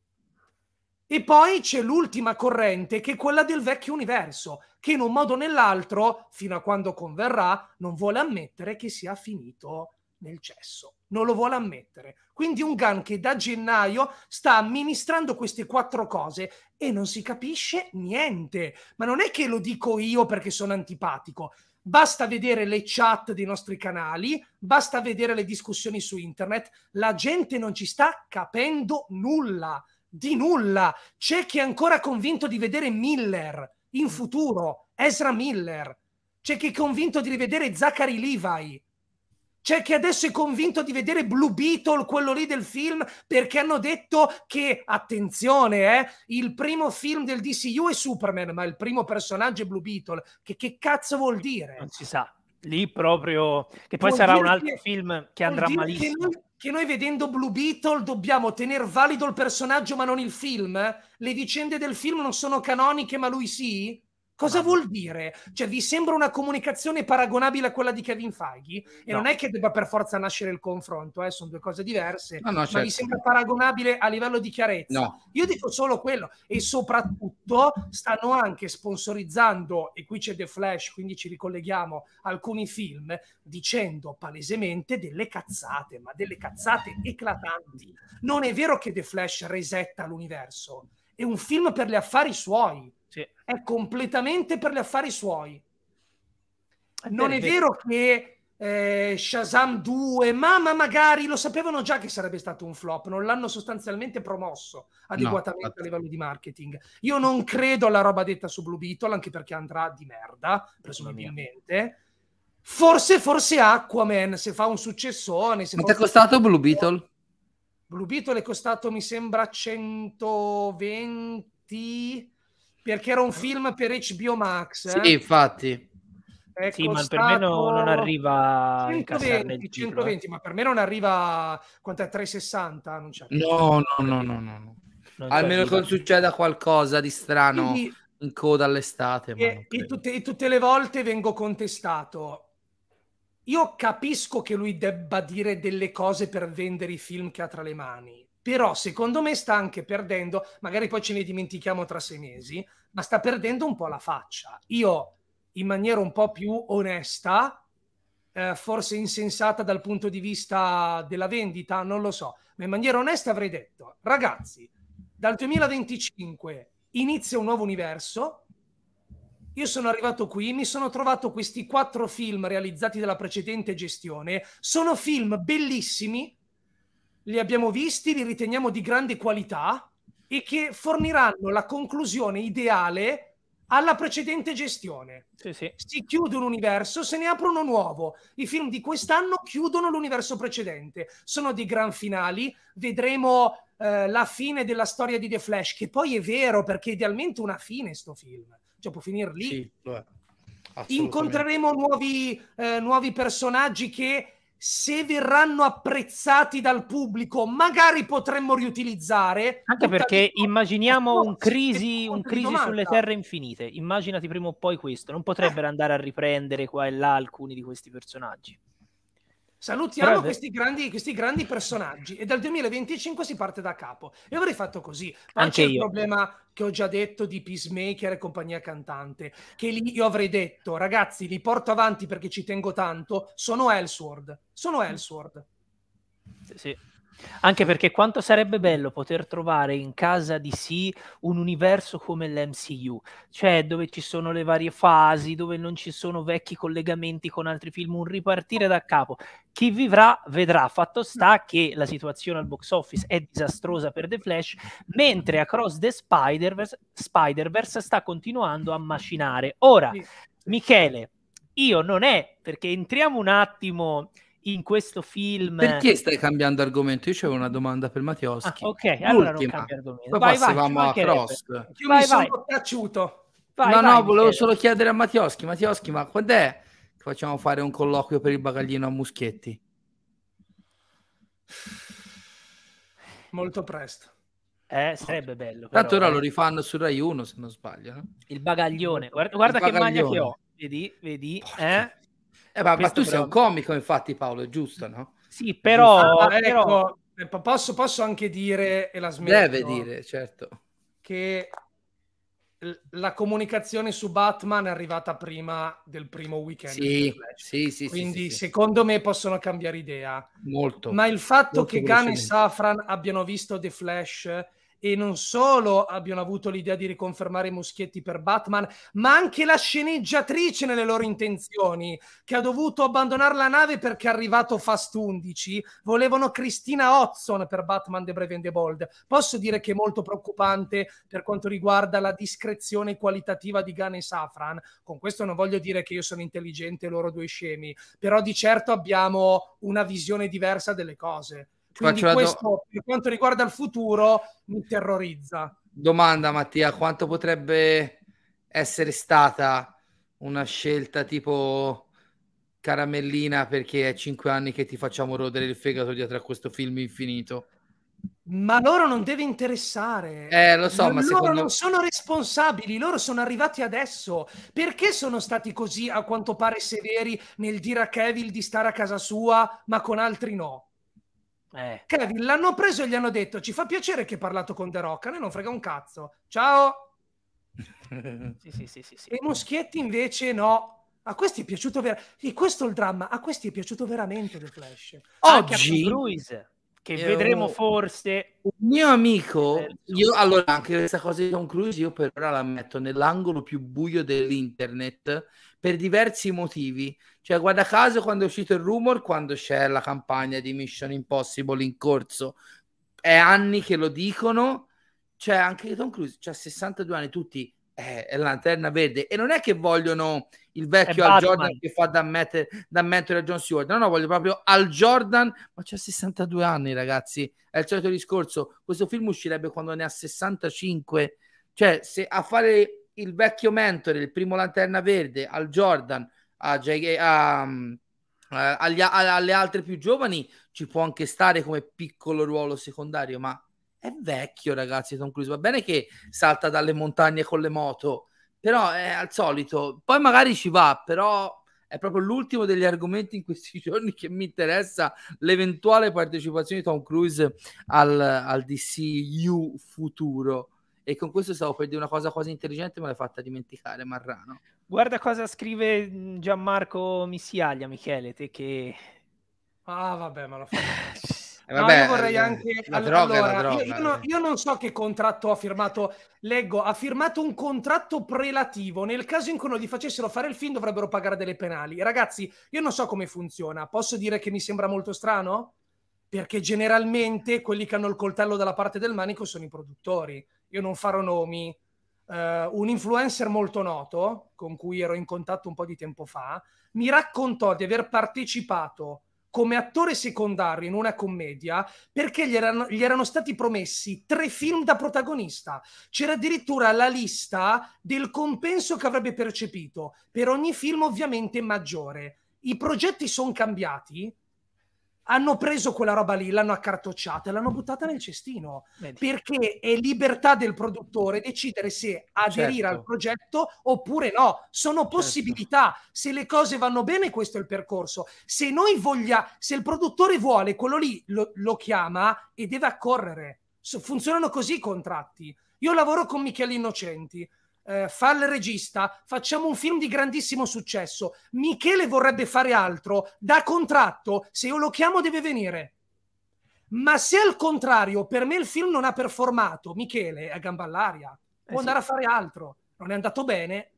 S3: e poi c'è l'ultima corrente che è quella del vecchio universo che in un modo o nell'altro fino a quando converrà non vuole ammettere che sia finito nel cesso non lo vuole ammettere. Quindi un GAN che da gennaio sta amministrando queste quattro cose e non si capisce niente. Ma non è che lo dico io perché sono antipatico. Basta vedere le chat dei nostri canali, basta vedere le discussioni su internet, la gente non ci sta capendo nulla, di nulla. C'è chi è ancora convinto di vedere Miller in futuro, Ezra Miller. C'è chi è convinto di rivedere Zachary Levi cioè, che adesso è convinto di vedere Blue Beetle, quello lì del film, perché hanno detto che, attenzione, eh, il primo film del DCU è Superman, ma il primo personaggio è Blue Beetle. Che, che cazzo vuol dire? Non si sa.
S1: Lì proprio... Che poi vuol sarà un altro che, film che andrà malissimo. Che
S3: noi, che noi vedendo Blue Beetle dobbiamo tenere valido il personaggio ma non il film? Le vicende del film non sono canoniche ma lui sì? Cosa vuol dire? Cioè, vi sembra una comunicazione paragonabile a quella di Kevin Feige? E no. non è che debba per forza nascere il confronto, eh? sono due cose diverse, no, no, certo. ma vi certo. sembra paragonabile a livello di chiarezza? Io dico solo quello, e soprattutto stanno anche sponsorizzando, e qui c'è The Flash, quindi ci ricolleghiamo, alcuni film, dicendo palesemente delle cazzate, ma delle cazzate eclatanti. Non è vero che The Flash resetta l'universo, è un film per gli affari suoi sì. È completamente per gli affari suoi. È non è vero che eh, Shazam 2, ma, ma, magari lo sapevano già che sarebbe stato un flop, non l'hanno sostanzialmente promosso adeguatamente no. a livello di marketing. Io non credo alla roba detta su Blue Beetle, anche perché andrà di merda, presumibilmente. Forse, forse Aquaman, se fa un successone. Se Quanto è costato Blue Beetle? Blue Beetle è costato, mi sembra, 120 perché era un film per HBO Max. Eh? Sì,
S2: infatti.
S3: È sì, ma per me no, non arriva
S2: 120, ciclo, 120
S3: eh. ma per me non arriva quant'è 360, non c'è. No,
S2: no, no, no, no. no. Almeno che succeda qualcosa di strano Quindi, in coda all'estate. E,
S3: e, tutte, e tutte le volte vengo contestato. Io capisco che lui debba dire delle cose per vendere i film che ha tra le mani, però secondo me sta anche perdendo, magari poi ce ne dimentichiamo tra sei mesi, ma sta perdendo un po' la faccia. Io, in maniera un po' più onesta, eh, forse insensata dal punto di vista della vendita, non lo so, ma in maniera onesta avrei detto, ragazzi, dal 2025 inizia un nuovo universo. Io sono arrivato qui, mi sono trovato questi quattro film realizzati dalla precedente gestione. Sono film bellissimi, li abbiamo visti, li riteniamo di grande qualità e che forniranno la conclusione ideale alla precedente gestione. Sì, sì. Si chiude un universo, se ne aprono uno nuovo. I film di quest'anno chiudono l'universo precedente. Sono dei gran finali, vedremo eh, la fine della storia di The Flash, che poi è vero perché è idealmente una fine sto film, cioè può finire lì. Sì,
S2: Incontreremo
S3: nuovi, eh, nuovi personaggi che se verranno apprezzati dal pubblico, magari potremmo riutilizzare. Anche perché
S1: immaginiamo un crisi, un crisi sulle terre infinite. Immaginati prima o poi questo. Non potrebbero andare a riprendere qua e là alcuni di questi personaggi.
S3: Salutiamo questi grandi, questi grandi, personaggi e dal 2025 si parte da capo. E avrei fatto così. Poi Anche c'è io. il problema che ho già detto di Peacemaker e compagnia cantante, che lì io avrei detto, ragazzi, li porto avanti perché ci tengo tanto, sono Elsword, sono Elsword. Sì, sì.
S1: Anche perché quanto sarebbe bello poter trovare in casa di sì un universo come l'MCU, cioè dove ci sono le varie fasi, dove non ci sono vecchi collegamenti con altri film, un ripartire da capo. Chi vivrà vedrà. Fatto sta che la situazione al box office è disastrosa per The Flash, mentre Across the Spider-Verse, Spider-Verse sta continuando a macinare. Ora, Michele, io non è perché entriamo un attimo in questo film. Perché stai
S2: cambiando argomento? Io avevo una mm. domanda per Mattioschi. Ah, ok, L'ultima. allora non cambia argomento. Poi vai, vai, a Cross. Io vai, mi vai. sono piaciuto.
S3: Vai, no, vai, no, volevo solo
S2: chiedere a Mattioschi, Mattioschi, ma quando è che facciamo fare un colloquio per il bagaglino a Muschietti?
S3: Molto presto. Eh, sarebbe bello. Però, Tanto ora eh. lo
S2: rifanno su Rai 1, se non sbaglio. No? Il
S1: bagaglione. Guarda, guarda il che maglia che ho. Vedi, vedi. Porca. Eh?
S3: Eh, ma, ma, tu però... sei un
S2: comico, infatti, Paolo, è giusto, no? Sì, però... Ah,
S3: eh, ecco, eh, però... Posso, posso, anche dire, e la smetto... Deve dire, certo. Che la comunicazione su Batman è arrivata prima del primo weekend. Sì, sì, sì. Quindi sì, secondo sì. me possono cambiare idea.
S2: Molto. Ma il fatto molto che Gunn e
S3: Safran abbiano visto The Flash e non solo abbiano avuto l'idea di riconfermare i muschietti per Batman, ma anche la sceneggiatrice nelle loro intenzioni, che ha dovuto abbandonare la nave perché è arrivato Fast 11, volevano Christina Hodson per Batman The Brave and the Bold. Posso dire che è molto preoccupante per quanto riguarda la discrezione qualitativa di Gunn e Safran. Con questo non voglio dire che io sono intelligente e loro due scemi, però di certo abbiamo una visione diversa delle cose. Quindi Faccio questo per quanto riguarda il futuro mi terrorizza.
S2: Domanda Mattia, quanto potrebbe essere stata una scelta tipo caramellina perché è cinque anni che ti facciamo rodere il fegato dietro a questo film infinito?
S3: Ma loro non deve interessare.
S2: Eh, lo so, ma, ma loro non
S3: sono responsabili, loro sono arrivati adesso. Perché sono stati così, a quanto pare, severi nel dire a Kevin di stare a casa sua, ma con altri no? Eh. Kevin l'hanno preso e gli hanno detto: Ci fa piacere che hai parlato con The Rock. A noi non frega un cazzo. Ciao.
S1: *laughs* sì, sì, sì, sì, sì. E
S3: Moschietti invece no. A questi è piaciuto veramente. Questo è il dramma. A questi è piaciuto veramente The Flash. Oggi. Anche a
S2: che io... vedremo forse. Un mio amico, io allora anche questa cosa di Tom Cruise, io per ora la metto nell'angolo più buio dell'internet per diversi motivi. Cioè, guarda caso, quando è uscito il rumor, quando c'è la campagna di Mission Impossible in corso, è anni che lo dicono. Cioè, anche Tom Cruise ha cioè 62 anni, tutti eh, è lanterna verde e non è che vogliono il vecchio Al Jordan che fa da, metter, da mentore a John Stewart, no no voglio proprio Al Jordan ma c'ha 62 anni ragazzi è il solito discorso, questo film uscirebbe quando ne ha 65 cioè se a fare il vecchio mentore il primo lanterna verde al Jordan a, J- a, mm, a, agli, alle altre più giovani ci può anche stare come piccolo ruolo secondario ma è vecchio, ragazzi. Tom Cruise va bene che salta dalle montagne con le moto, però è al solito. Poi magari ci va, però è proprio l'ultimo degli argomenti in questi *laughs* giorni che mi interessa l'eventuale partecipazione di Tom Cruise al, al DCU futuro. E con questo stavo per dire una cosa quasi intelligente, ma l'hai fatta dimenticare, Marrano.
S1: Guarda cosa scrive mm, Gianmarco Missiaglia, Michele, te che...
S3: Ah, vabbè, ma l'ho fatto. *laughs* Eh, vabbè, no, io vorrei eh, anche... La allora, droga, la droga. Io, io, no, io non so che contratto ha firmato, leggo, ha firmato un contratto prelativo, nel caso in cui non gli facessero fare il film dovrebbero pagare delle penali. Ragazzi, io non so come funziona, posso dire che mi sembra molto strano? Perché generalmente quelli che hanno il coltello dalla parte del manico sono i produttori. Io non farò nomi, Uh, un influencer molto noto con cui ero in contatto un po' di tempo fa mi raccontò di aver partecipato come attore secondario in una commedia perché gli erano, gli erano, stati promessi tre film da protagonista. C'era addirittura la lista del compenso che avrebbe percepito per ogni film ovviamente maggiore. I progetti sono cambiati hanno preso quella roba lì, l'hanno accartocciata e l'hanno buttata nel cestino. Vedi. Perché è libertà del produttore decidere se aderire certo. al progetto oppure no. Sono certo. possibilità. Se le cose vanno bene, questo è il percorso. Se noi voglia, se il produttore vuole, quello lì lo, lo chiama e deve accorrere. Funzionano così i contratti. Io lavoro con Michele Innocenti eh, fa il regista, facciamo un film di grandissimo successo. Michele vorrebbe fare altro, da contratto, se io lo chiamo deve venire. Ma se al contrario per me il film non ha performato, Michele è a gamba all'aria, eh può eh sì. andare a fare altro. Non è andato bene,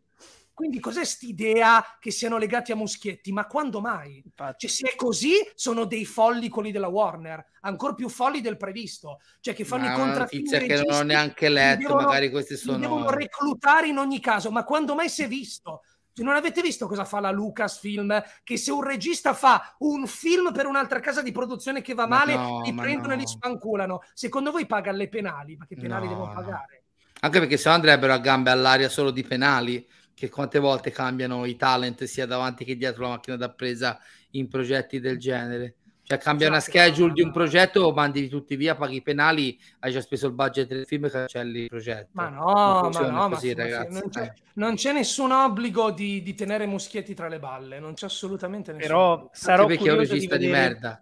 S3: quindi cos'è st'idea che siano legati a Muschietti? Ma quando mai? Cioè, se è così, sono dei folli quelli della Warner, ancora più folli del previsto. Cioè, che fanno ma i contratti. che non ho
S2: neanche letto, devono, magari questi sono... devono
S3: reclutare in ogni caso, ma quando mai si è visto? Cioè, non avete visto cosa fa la Lucasfilm? Che se un regista fa un film per un'altra casa di produzione che va male, ma no, li ma prendono no. e li spanculano. Secondo voi paga le penali? Ma che penali no, devono pagare?
S2: Anche perché se no andrebbero a gambe all'aria solo di penali che quante volte cambiano i talent sia davanti che dietro la macchina da presa in progetti del genere. Cioè cambia una esatto, schedule di un progetto, mandi tutti via, paghi i penali, hai già speso il budget del film e cancelli il progetto.
S3: Ma no, ma no, così, ma ragazzi, non, c'è, non, c'è, nessun obbligo di, di, tenere Muschietti tra le balle, non c'è assolutamente nessun Però obbligo. sarò Anche perché è un regista di, di merda.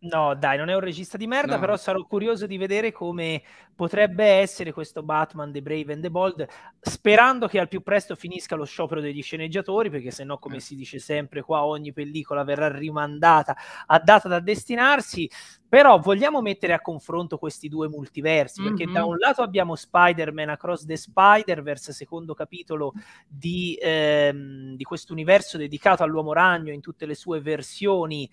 S3: No, dai, non è un regista di merda, no. però sarò
S1: curioso di vedere come potrebbe essere questo Batman The Brave and the Bold, sperando che al più presto finisca lo sciopero degli sceneggiatori, perché se no, come eh. si dice sempre qua, ogni pellicola verrà rimandata a data da destinarsi. Però vogliamo mettere a confronto questi due multiversi, mm-hmm. perché da mm-hmm. un lato abbiamo Spider-Man Across the Spider-Verse, secondo capitolo di, ehm, di questo universo dedicato all'uomo ragno in tutte le sue versioni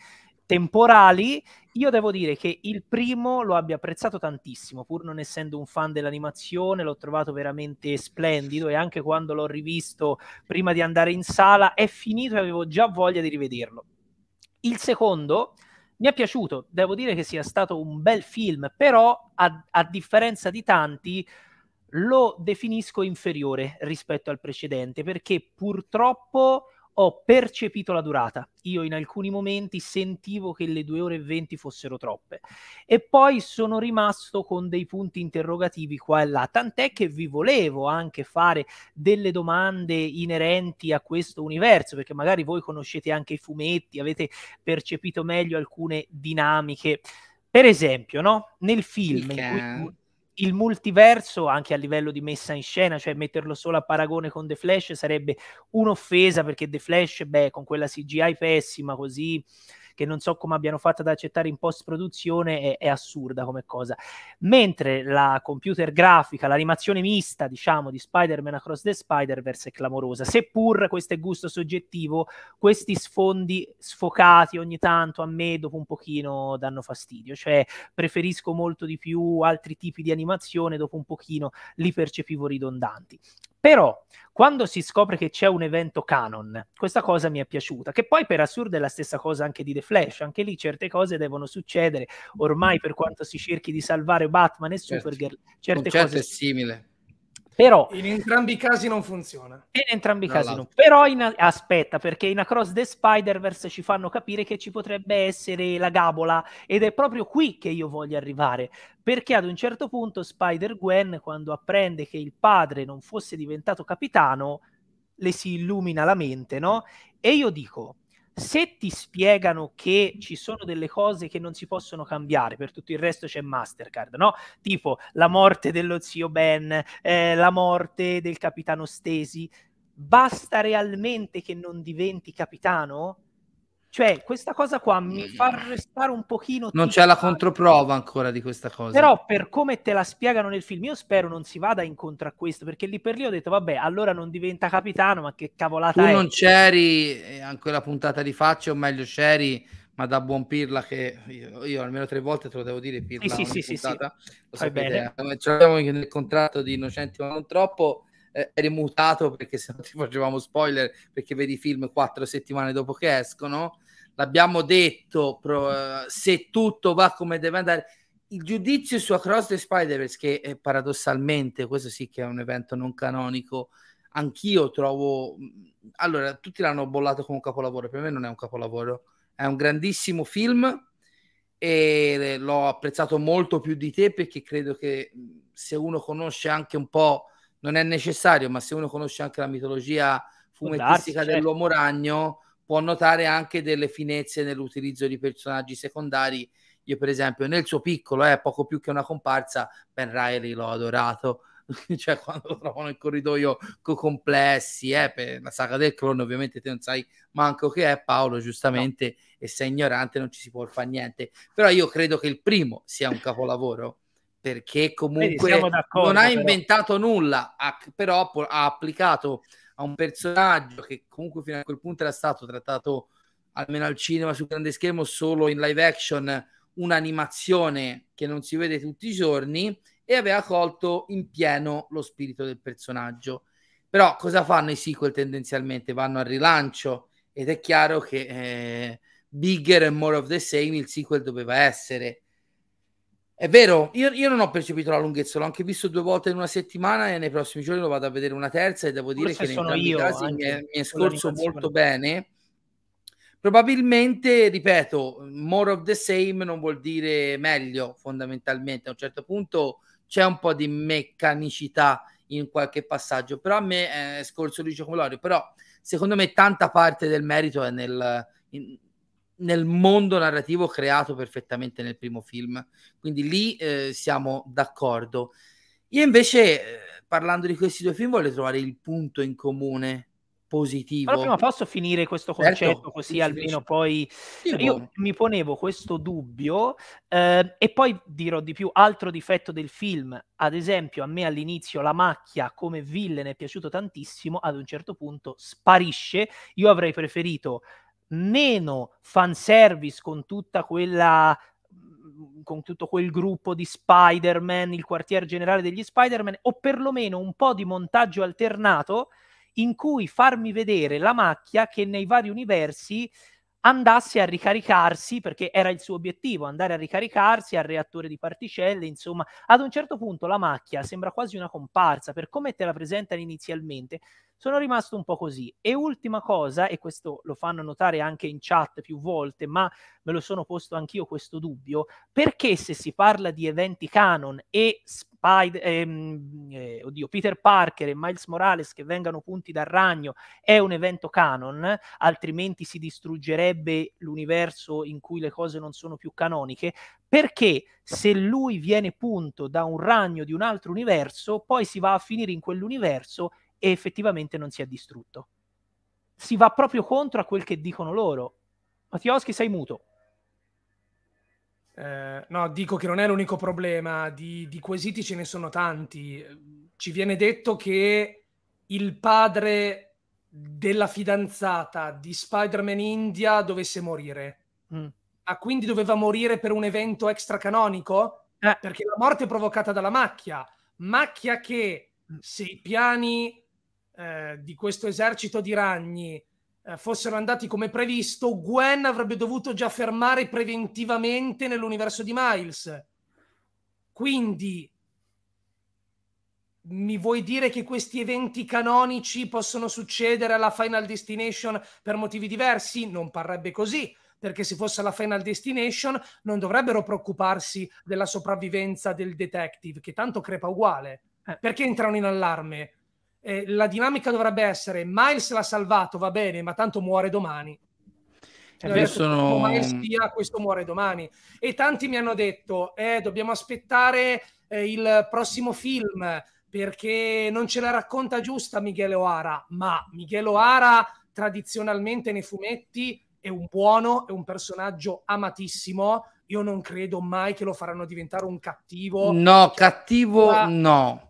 S1: temporali, io devo dire che il primo lo abbia apprezzato tantissimo, pur non essendo un fan dell'animazione, l'ho trovato veramente splendido e anche quando l'ho rivisto prima di andare in sala è finito e avevo già voglia di rivederlo. Il secondo mi è piaciuto, devo dire che sia stato un bel film, però a, a differenza di tanti lo definisco inferiore rispetto al precedente perché purtroppo ho percepito la durata. Io in alcuni momenti sentivo che le due ore e venti fossero troppe e poi sono rimasto con dei punti interrogativi qua e là, tant'è che vi volevo anche fare delle domande inerenti a questo universo, perché magari voi conoscete anche i fumetti, avete percepito meglio alcune dinamiche. Per esempio, no? nel film... Mica. In cui il multiverso anche a livello di messa in scena, cioè metterlo solo a paragone con The Flash sarebbe un'offesa perché The Flash, beh, con quella CGI pessima così che non so come abbiano fatto ad accettare in post produzione è, è assurda come cosa mentre la computer grafica l'animazione mista diciamo di Spider-Man Across the Spider-Verse è clamorosa seppur questo è gusto soggettivo questi sfondi sfocati ogni tanto a me dopo un pochino danno fastidio cioè preferisco molto di più altri tipi di animazione dopo un pochino li percepivo ridondanti però quando si scopre che c'è un evento canon, questa cosa mi è piaciuta, che poi per assurdo è la stessa cosa anche di The Flash, anche lì certe cose devono succedere, ormai per quanto si cerchi di salvare Batman e certo. Supergirl, certo. certe Concetto cose... è simile. Però,
S3: in entrambi i casi non funziona. In entrambi i casi no.
S1: Però in, aspetta, perché in Across the Spider-Verse ci fanno capire che ci potrebbe essere la gabola ed è proprio qui che io voglio arrivare. Perché ad un certo punto Spider-Gwen, quando apprende che il padre non fosse diventato capitano, le si illumina la mente, no? E io dico, se ti spiegano che ci sono delle cose che non si possono cambiare, per tutto il resto c'è Mastercard, no? Tipo la morte dello zio Ben, eh, la morte del capitano Stesi, basta realmente che non diventi capitano? Cioè, questa cosa qua mi fa restare un pochino... Non c'è la
S2: controprova ancora di questa cosa. Però
S1: per come te la spiegano nel film, io spero non si vada incontro a questo, perché lì per lì ho detto, vabbè, allora non diventa capitano, ma che cavolata tu è. non
S2: c'eri, ancora eh, puntata di faccia, o meglio c'eri, ma da buon Pirla che io, io, almeno tre volte te lo devo dire, Pirla sì, sì, sì, puntata, sì, sì. lo sapete, bene. Eh, ce l'abbiamo nel contratto di Innocenti ma non troppo, eh, eri mutato perché *laughs* se no ti facevamo spoiler perché vedi i film quattro settimane dopo che escono l'abbiamo detto, pro, eh, se tutto va come deve andare, il giudizio su Across the Spider-Verse, che paradossalmente, questo sì che è un evento non canonico, anch'io trovo... Mm, allora, tutti l'hanno bollato come un capolavoro, per me non è un capolavoro, è un grandissimo film e l'ho apprezzato molto più di te perché credo che mm, se uno conosce anche un po', non è necessario, ma se uno conosce anche la mitologia fumettistica darsi, certo. dell'uomo certo. ragno, può notare anche delle finezze nell'utilizzo di personaggi secondari. Io, per esempio, nel suo piccolo, è eh, poco più che una comparsa, Ben Riley l'ho adorato. *laughs* cioè, quando lo trovano in corridoio con complessi, eh, per la saga del clone, ovviamente te non sai manco che è Paolo, giustamente, no. e sei ignorante, non ci si può fare niente. Però io credo che il primo sia un capolavoro. perché comunque non ha inventato però. nulla, ha, però ha applicato a un personaggio che comunque fino a quel punto era stato trattato almeno al cinema su grande schermo solo in live action un'animazione che non si vede tutti i giorni e aveva colto in pieno lo spirito del personaggio. Però cosa fanno i sequel tendenzialmente? Vanno al rilancio ed è chiaro che eh, Bigger and More of the Same il sequel doveva essere è vero, io, io, non ho percepito la lunghezza, l'ho anche visto due volte in una settimana e nei prossimi giorni lo vado a vedere una terza e devo dire Forse che in entrambi io, casi mi è, mi è scorso molto bene. Probabilmente, ripeto, more of the same non vuol dire meglio fondamentalmente, a un certo punto c'è un po' di meccanicità in qualche passaggio, però a me è scorso Lucio Colorio, però secondo me tanta parte del merito è nel, in, nel mondo narrativo creato perfettamente nel primo film. Quindi lì eh, siamo d'accordo. Io invece, eh, parlando di questi due film, voglio trovare il punto in comune positivo. Allora, prima
S1: posso finire questo certo, concetto certo, così almeno sì. poi sì, io buono. mi ponevo questo dubbio eh, e poi dirò di più altro difetto del film, ad esempio a me all'inizio la macchia come villain è piaciuto tantissimo, ad un certo punto sparisce, io avrei preferito meno fanservice con tutta quella mm, con tutto quel gruppo di Spider-Man, il quartier generale degli Spider-Man, o perlomeno un po' di montaggio alternato in cui farmi vedere la macchia che nei vari universi andasse a ricaricarsi, perché era il suo obiettivo, andare a ricaricarsi al reattore di particelle, insomma, ad un certo punto la macchia sembra quasi una comparsa, per come te la presentano inizialmente, sono rimasto un po' così. E ultima cosa, e questo lo fanno notare anche in chat più volte, ma me lo sono posto anch'io questo dubbio, perché se si parla di eventi canon e Spider, ehm, eh, oddio, Peter Parker e Miles Morales che vengano punti dal ragno è un evento canon, altrimenti si distruggerebbe l'universo in cui le cose non sono più canoniche, perché se lui viene punto da un ragno di un altro universo, poi si va a finire in quell'universo e effettivamente non si è distrutto. Si va proprio contro a quel che dicono loro.
S3: Mattioschi, sei muto. Eh, no, dico che non è l'unico problema, di, di quesiti ce ne sono tanti. Ci viene detto che il padre della fidanzata di Spider-Man India dovesse morire. Mm. Ah, quindi doveva morire per un evento extracanonico? Eh. Perché la morte è provocata dalla macchia. Macchia che, mm. se i piani eh, di questo esercito di ragni eh, fossero andati come previsto, Gwen avrebbe dovuto già fermare preventivamente nell'universo di Miles. Quindi mi vuoi dire che questi eventi canonici possono succedere alla Final Destination per motivi diversi? Non parrebbe così, perché se fosse la Final Destination non dovrebbero preoccuparsi della sopravvivenza del detective, che tanto crepa uguale. Eh. Perché entrano in allarme? eh, la dinamica dovrebbe essere Miles l'ha salvato, va bene, ma tanto muore domani.
S2: Cioè, io sono... Miles
S3: via, questo muore domani. E tanti mi hanno detto, eh, dobbiamo aspettare eh, il prossimo film perché non ce la racconta giusta Miguel O'Hara, ma Miguel O'Hara tradizionalmente nei fumetti è un buono, è un personaggio amatissimo. Io non credo mai che lo faranno diventare un cattivo. No,
S2: cattivo cioè, no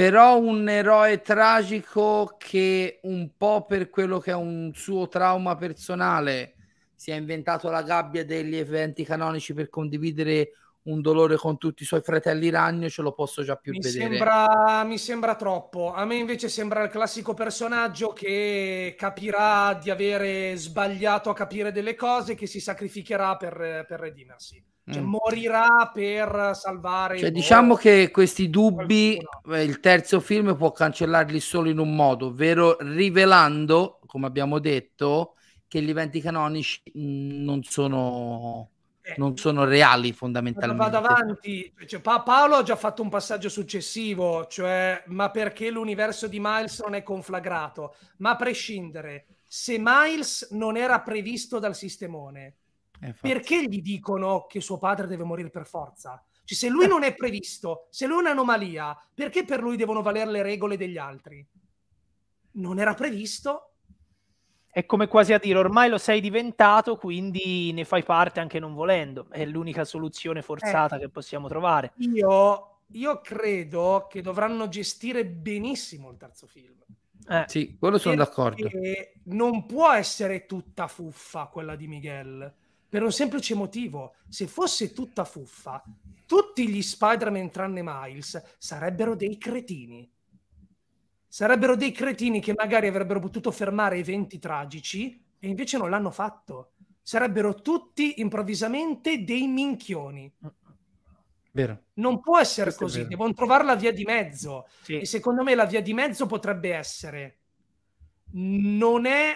S2: però un eroe tragico che un po' per quello che è un suo trauma personale si è inventato la gabbia degli eventi canonici per condividere un dolore con tutti i suoi fratelli ragno ce lo posso già più mi vedere
S3: sembra, mi sembra troppo a me invece sembra il classico personaggio che capirà di avere sbagliato a capire delle cose che si sacrificherà per, per redimersi cioè, mm. morirà per salvare. Cioè, diciamo
S2: che questi dubbi, qualcuno. Eh, il terzo film può cancellarli solo in un modo, ovvero rivelando, come abbiamo detto, che gli eventi canonici mm, non sono, eh. non sono reali fondamentalmente. Ma vado
S3: avanti, cioè, pa- Paolo ha già fatto un passaggio successivo, cioè ma perché l'universo di Miles non è conflagrato? Ma a prescindere, se Miles non era previsto dal sistemone, eh, perché gli dicono che suo padre deve morire per forza? Cioè, se lui eh. non è previsto, se lui è un'anomalia, perché per lui devono valere le regole degli altri? Non era previsto.
S1: È come quasi a dire, ormai lo sei diventato, quindi ne fai parte anche non volendo. È l'unica soluzione forzata eh, che possiamo trovare.
S3: Io, io, credo che dovranno gestire benissimo il terzo film.
S2: Eh. Sì, quello sono d'accordo.
S3: Non può essere tutta fuffa quella di Miguel per un semplice motivo, se fosse tutta fuffa, tutti gli Spider-Man tranne Miles sarebbero dei cretini. Sarebbero dei cretini che magari avrebbero potuto fermare eventi tragici e invece non l'hanno fatto. Sarebbero tutti improvvisamente dei minchioni. Vero. Non può essere Questo così, devono trovare la via di mezzo. Sì. E secondo me la via di mezzo potrebbe essere non è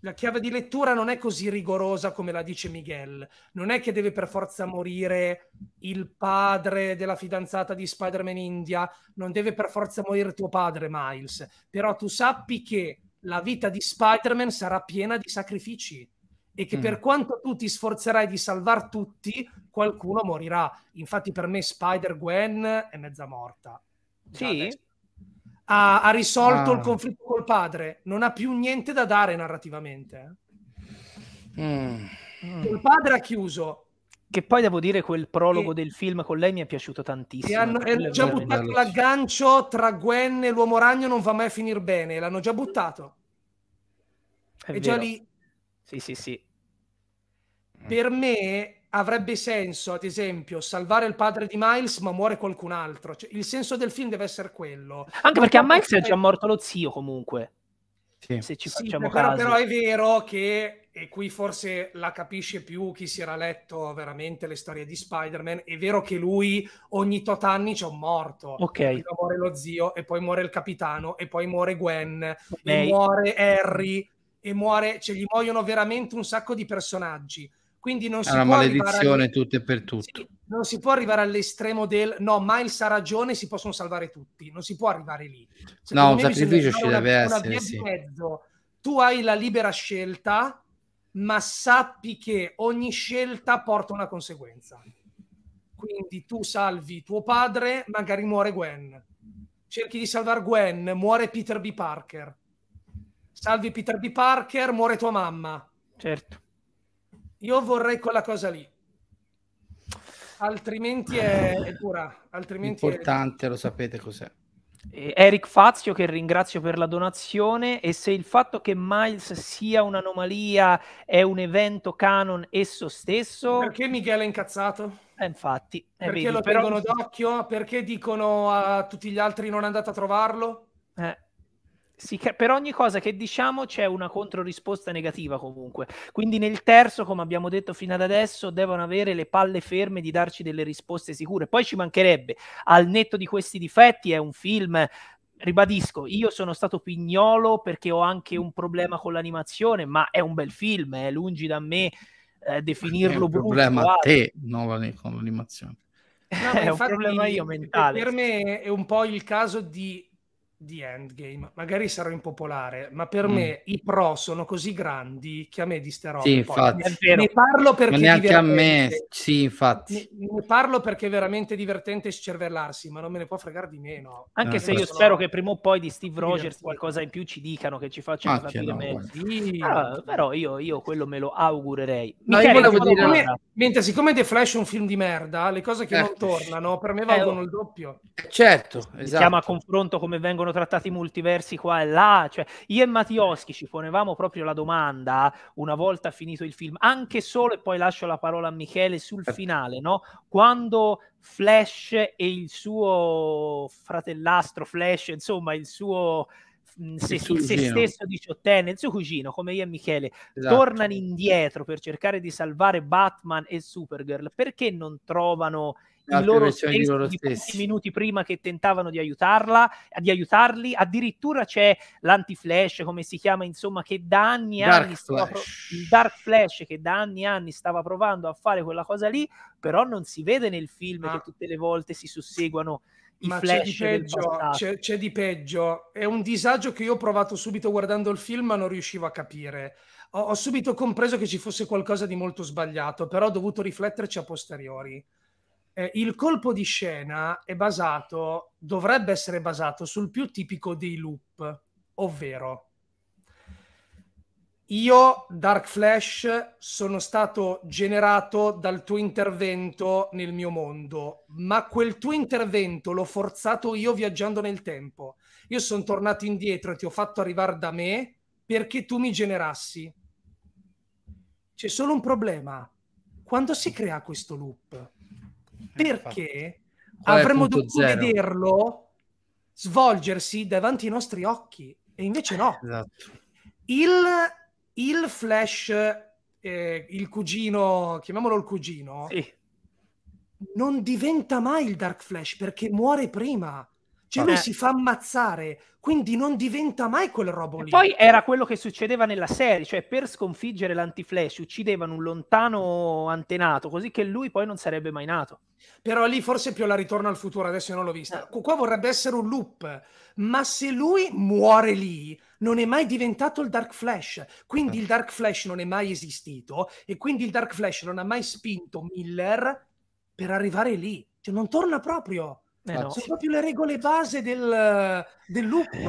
S3: la chiave di lettura non è così rigorosa come la dice Miguel. Non è che deve per forza morire il padre della fidanzata di Spider-Man India, non deve per forza morire tuo padre, Miles. Però tu sappi che la vita di Spider-Man sarà piena di sacrifici e che mm. per quanto tu ti sforzerai di salvare tutti, qualcuno morirà. Infatti per me Spider-Gwen è mezza morta. Sì. Adesso ha, ha risolto ah. il conflitto col padre, non ha più niente da dare narrativamente.
S1: Eh. Mm. Il mm. padre
S3: ha chiuso.
S1: Che poi devo dire quel prologo e... del film con lei mi è piaciuto tantissimo. E hanno è già buttato bello.
S3: l'aggancio tra Gwen e l'uomo ragno non va mai a finire bene, l'hanno già buttato. È, è già lì. Sì, sì, sì. Per me avrebbe senso, ad esempio, salvare il padre di Miles, ma muore qualcun altro. Cioè, il senso del film deve essere quello. Anche
S1: perché a Miles è già morto lo zio, comunque. Sì. Se ci facciamo sì, però, però, è
S3: vero che, e qui forse la capisce più chi si era letto veramente le storie di Spider-Man, è vero che lui ogni tot anni c'è un morto. Ok. Prima muore lo zio, e poi muore il capitano, e poi muore Gwen, okay. e muore Harry, e muore... Cioè, gli muoiono veramente un sacco di personaggi quindi non si, arrivare... sì, non si può arrivare all'estremo del no, Miles ha ragione, si possono salvare tutti. Non si può arrivare lì. Secondo no, un sacrificio ci deve una, essere. Una sì. mezzo. Tu hai la libera scelta, ma sappi che ogni scelta porta una conseguenza. Quindi tu salvi tuo padre, magari muore Gwen. Cerchi di salvare Gwen, muore Peter B. Parker. Salvi Peter B. Parker, muore tua mamma. Certo io vorrei quella cosa lì. Altrimenti è, è
S2: dura. Altrimenti Importante, è... lo sapete cos'è.
S3: Eh,
S1: Eric Fazio che ringrazio per la donazione e se il fatto che Miles sia un'anomalia è un evento canon esso stesso perché Miguel è incazzato? Eh, infatti eh, perché vedi, lo però... tengono
S3: d'occhio? perché dicono a tutti gli altri non andate a trovarlo?
S1: eh sì, per ogni cosa che diciamo c'è una controrisposta negativa comunque. Quindi nel terzo, come abbiamo detto fino ad adesso, devono avere le palle ferme di darci delle risposte sicure. Poi ci mancherebbe, al netto di questi difetti, è un film ribadisco, io sono stato pignolo perché ho anche un problema con l'animazione, ma è un bel film, è lungi da
S3: me eh, definirlo brutto. È un problema a te,
S2: non con l'animazione. No, *laughs*
S1: è un problema io mentale. Per
S3: me è un po' il caso di di Endgame. Magari sarò impopolare, ma per mm. me i pro sono così grandi che a me di ste robe sì, ne
S2: parlo perché ma neanche a me, sì, infatti.
S3: Ne, ne, parlo perché è veramente divertente scervellarsi, ma non me ne può fregare di meno. Anche
S2: no, eh, se io
S1: sono... spero che
S3: prima o poi di Steve Rogers qualcosa in più ci
S1: dicano che ci facciano capire no, meglio. Sì. Ah, però io, io, quello me lo augurerei.
S3: Michele, no, dire... me, mentre siccome The Flash è un film di merda, le cose che eh. non tornano per me eh, valgono eh, il doppio.
S2: Certo, esatto. Si chiama
S1: confronto come vengono vengono trattati multiversi qua e là. Cioè, io e Mattioschi ci ponevamo proprio la domanda una volta finito il film, anche solo, e poi lascio la parola a Michele sul certo. finale, no? Quando Flash e il suo fratellastro Flash, insomma, il suo se, se, stesso diciottenne, il suo cugino, come io e Michele, esatto. tornano indietro per cercare di salvare Batman e Supergirl, perché non trovano i loro stessi, loro stessi. minuti prima che tentavano di aiutarla, di aiutarli, addirittura c'è l'anti-flash, come si chiama, insomma, che da anni e anni stava pro- il Dark Flash che da anni e anni stava provando a fare quella cosa lì, però non si vede nel film ah. che tutte le
S3: volte si susseguono ma c'è di, peggio, c'è, c'è di peggio, È un disagio che io ho provato subito guardando il film, ma non riuscivo a capire. Ho, ho subito compreso che ci fosse qualcosa di molto sbagliato, però ho dovuto rifletterci a posteriori eh, il colpo di scena è basato, dovrebbe essere basato sul più tipico dei loop, ovvero io, Dark Flash, sono stato generato dal tuo intervento nel mio mondo, ma quel tuo intervento l'ho forzato io viaggiando nel tempo. Io sono tornato indietro e ti ho fatto arrivare da me perché tu mi generassi. C'è solo un problema. Quando si crea questo loop? perché avremmo dovuto zero? vederlo svolgersi davanti ai nostri occhi e invece no. Esatto. Il, il, Flash, eh, il cugino, chiamiamolo il cugino, sì. non diventa mai il Dark Flash perché muore prima. Cioè, lui si fa ammazzare, quindi non diventa mai quel robo lì. Poi
S1: era quello che succedeva nella serie, cioè per sconfiggere l'antiflash
S3: uccidevano un lontano antenato, così che lui poi non sarebbe mai nato. Però lì forse più la ritorno al futuro, adesso io non l'ho vista. Eh. Qua vorrebbe essere un loop, ma se lui muore lì, non è mai diventato il Dark Flash, quindi eh. il Dark Flash non è mai esistito e quindi il Dark Flash non ha mai spinto Miller per arrivare lì, cioè non torna proprio. Eh no. Sono proprio le regole base del, del loop. Eh,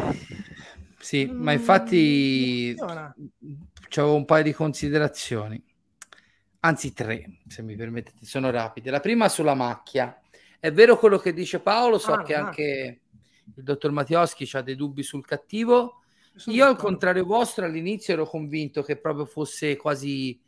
S2: sì, mm, ma infatti c'avevo un paio di considerazioni, anzi tre, se mi permettete, sono rapide. La prima sulla macchia. È vero quello che dice Paolo, so ah, che no. anche il dottor Mattioschi ha dei dubbi sul cattivo. Sono Io, al contrario vostro, all'inizio ero convinto che proprio fosse quasi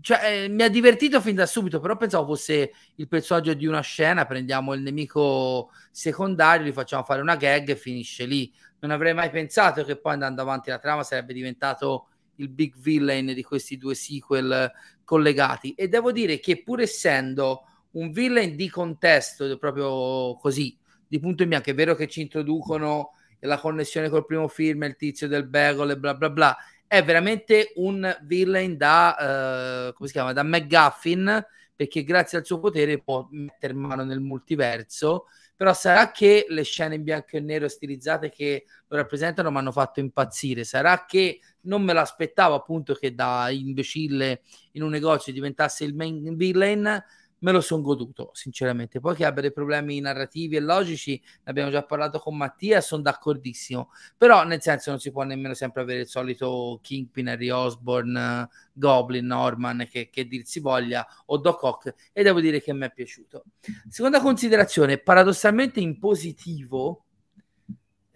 S2: cioè, eh, mi ha divertito fin da subito, però pensavo fosse il personaggio di una scena, prendiamo il nemico secondario, gli facciamo fare una gag e finisce lì. Non avrei mai pensato che poi andando avanti la trama sarebbe diventato il big villain di questi due sequel collegati. E devo dire che pur essendo un villain di contesto, proprio così, di punto in bianco, è vero che ci introducono la connessione col primo film, il tizio del bagel e bla bla bla, è veramente un villain da, eh, come si chiama, da McGuffin, perché grazie al suo potere può mettere mano nel multiverso, però sarà che le scene in bianco e nero stilizzate che lo rappresentano mi hanno fatto impazzire, sarà che non me l'aspettavo appunto che da imbecille in un negozio diventasse il main villain, me lo sono goduto sinceramente poi che abbia dei problemi narrativi e logici ne abbiamo già parlato con Mattia sono d'accordissimo però nel senso non si può nemmeno sempre avere il solito Kingpin, Harry Osborne Goblin, Norman che, che dir si voglia o Doc Ock e devo dire che mi è piaciuto seconda considerazione paradossalmente in positivo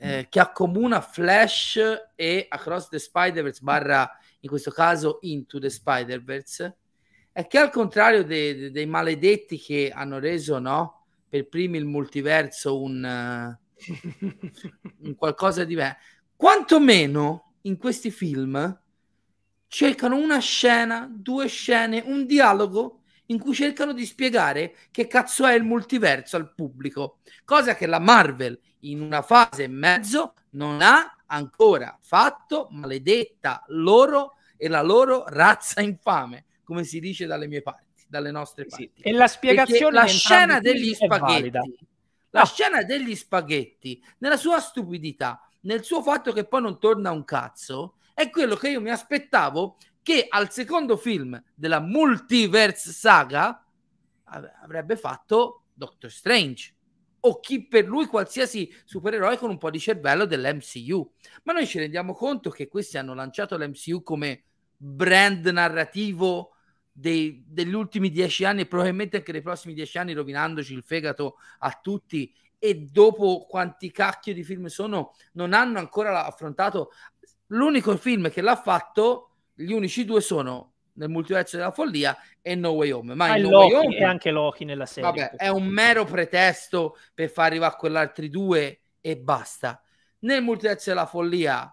S2: eh, che accomuna Flash e Across the Spider-Verse barra in questo caso Into the Spider-Verse è che al contrario dei, dei maledetti che hanno reso no, per primi il multiverso un, *laughs* un qualcosa di me, quantomeno in questi film cercano una scena, due scene, un dialogo in cui cercano di spiegare che cazzo è il multiverso al pubblico, cosa che la Marvel in una fase e mezzo non ha ancora fatto, maledetta loro e la loro razza infame come si dice dalle mie parti, dalle nostre parti. e la spiegazione Perché la scena degli spaghetti, la ah. scena degli spaghetti, nella sua stupidità, nel suo fatto che poi non torna un cazzo, è quello che io mi aspettavo che al secondo film della Multiverse Saga avrebbe fatto Doctor Strange o chi per lui qualsiasi supereroe con un po' di cervello dell'MCU. Ma noi ci rendiamo conto che questi hanno lanciato l'MCU come brand narrativo dei, degli ultimi dieci anni e probabilmente anche dei prossimi dieci anni rovinandoci il fegato a tutti e dopo quanti cacchio di film sono non hanno ancora affrontato l'unico film che l'ha fatto gli unici due sono nel multiverso della follia e No Way Home. Ma ah, no Loki, Way Home, e anche Loki nella serie. Vabbè, è un mero pretesto per far arrivare quell'altri due e basta. Nel multiverso della follia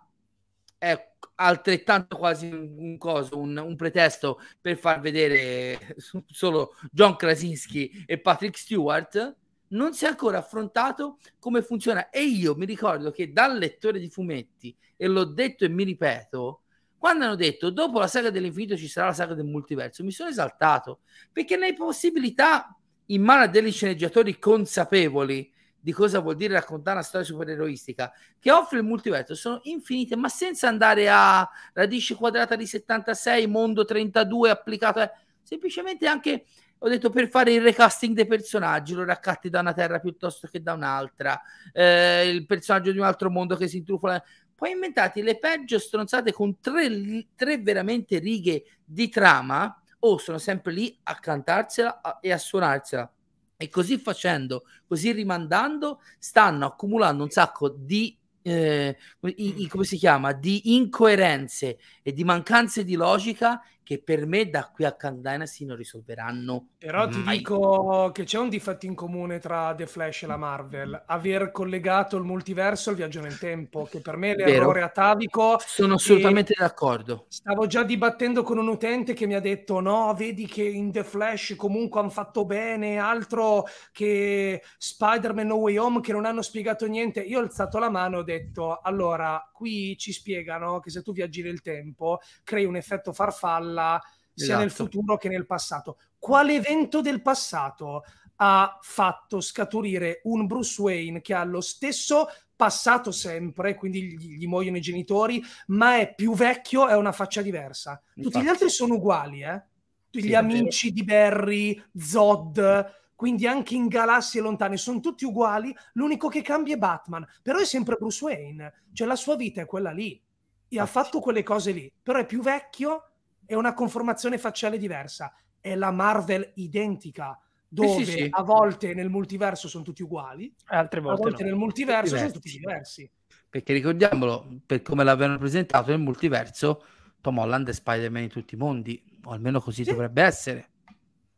S2: è altrettanto quasi un, coso, un, un pretesto per far vedere solo John Krasinski e Patrick Stewart, non si è ancora affrontato come funziona. E io mi ricordo che dal lettore di fumetti, e l'ho detto e mi ripeto, quando hanno detto dopo la saga dell'infinito ci sarà la saga del multiverso, mi sono esaltato perché le possibilità in mano a degli sceneggiatori consapevoli di cosa vuol dire raccontare una storia supereroistica che offre il multiverso sono infinite, ma senza andare a radice quadrata di 76, mondo 32 applicato, a... Eh, semplicemente anche ho detto per fare il recasting dei personaggi, lo raccatti da una terra piuttosto che da un'altra, eh, il personaggio di un altro mondo che si intrufola. Poi inventati le peggio stronzate con tre, tre veramente righe di trama, o oh, sono sempre lì a cantarsela e a suonarsela. E così facendo, così rimandando, stanno accumulando un sacco di eh, i, i, come si chiama, di incoerenze e di mancanze di logica che per me da qui a Kang Dynasty non risolveranno. Però mai. ti
S3: dico che c'è un difetto in comune tra The Flash e la Marvel, aver collegato il multiverso al viaggio nel tempo, che per me è l'errore atavico. Sono assolutamente
S2: d'accordo.
S3: Stavo già dibattendo con un utente che mi ha detto no, vedi che in The Flash comunque hanno fatto bene, altro che Spider-Man No Way Home che non hanno spiegato niente. Io ho alzato la mano e ho detto allora qui ci spiegano che se tu viaggi nel tempo crei un effetto farfalla sia esatto. nel futuro che nel passato. Quale evento del passato ha fatto scaturire un Bruce Wayne che ha lo stesso passato sempre, quindi gli, gli muoiono i genitori, ma è più vecchio e ha una faccia diversa? Tutti Infatti. gli altri sono uguali, eh? gli sì, amici di Barry, Zod quindi anche in galassie lontane sono tutti uguali, l'unico che cambia è Batman, però è sempre Bruce Wayne, cioè la sua vita è quella lì e ha fatto quelle cose lì, però è più vecchio e una conformazione facciale diversa, è la Marvel identica, dove sì, sì, sì. a volte nel multiverso sono tutti uguali, altre volte, volte no. nel multiverso diversi. sono tutti diversi.
S2: Perché ricordiamolo, per come l'avevano presentato nel multiverso, Tom Holland è Spider-Man in tutti i mondi, o almeno così dovrebbe essere.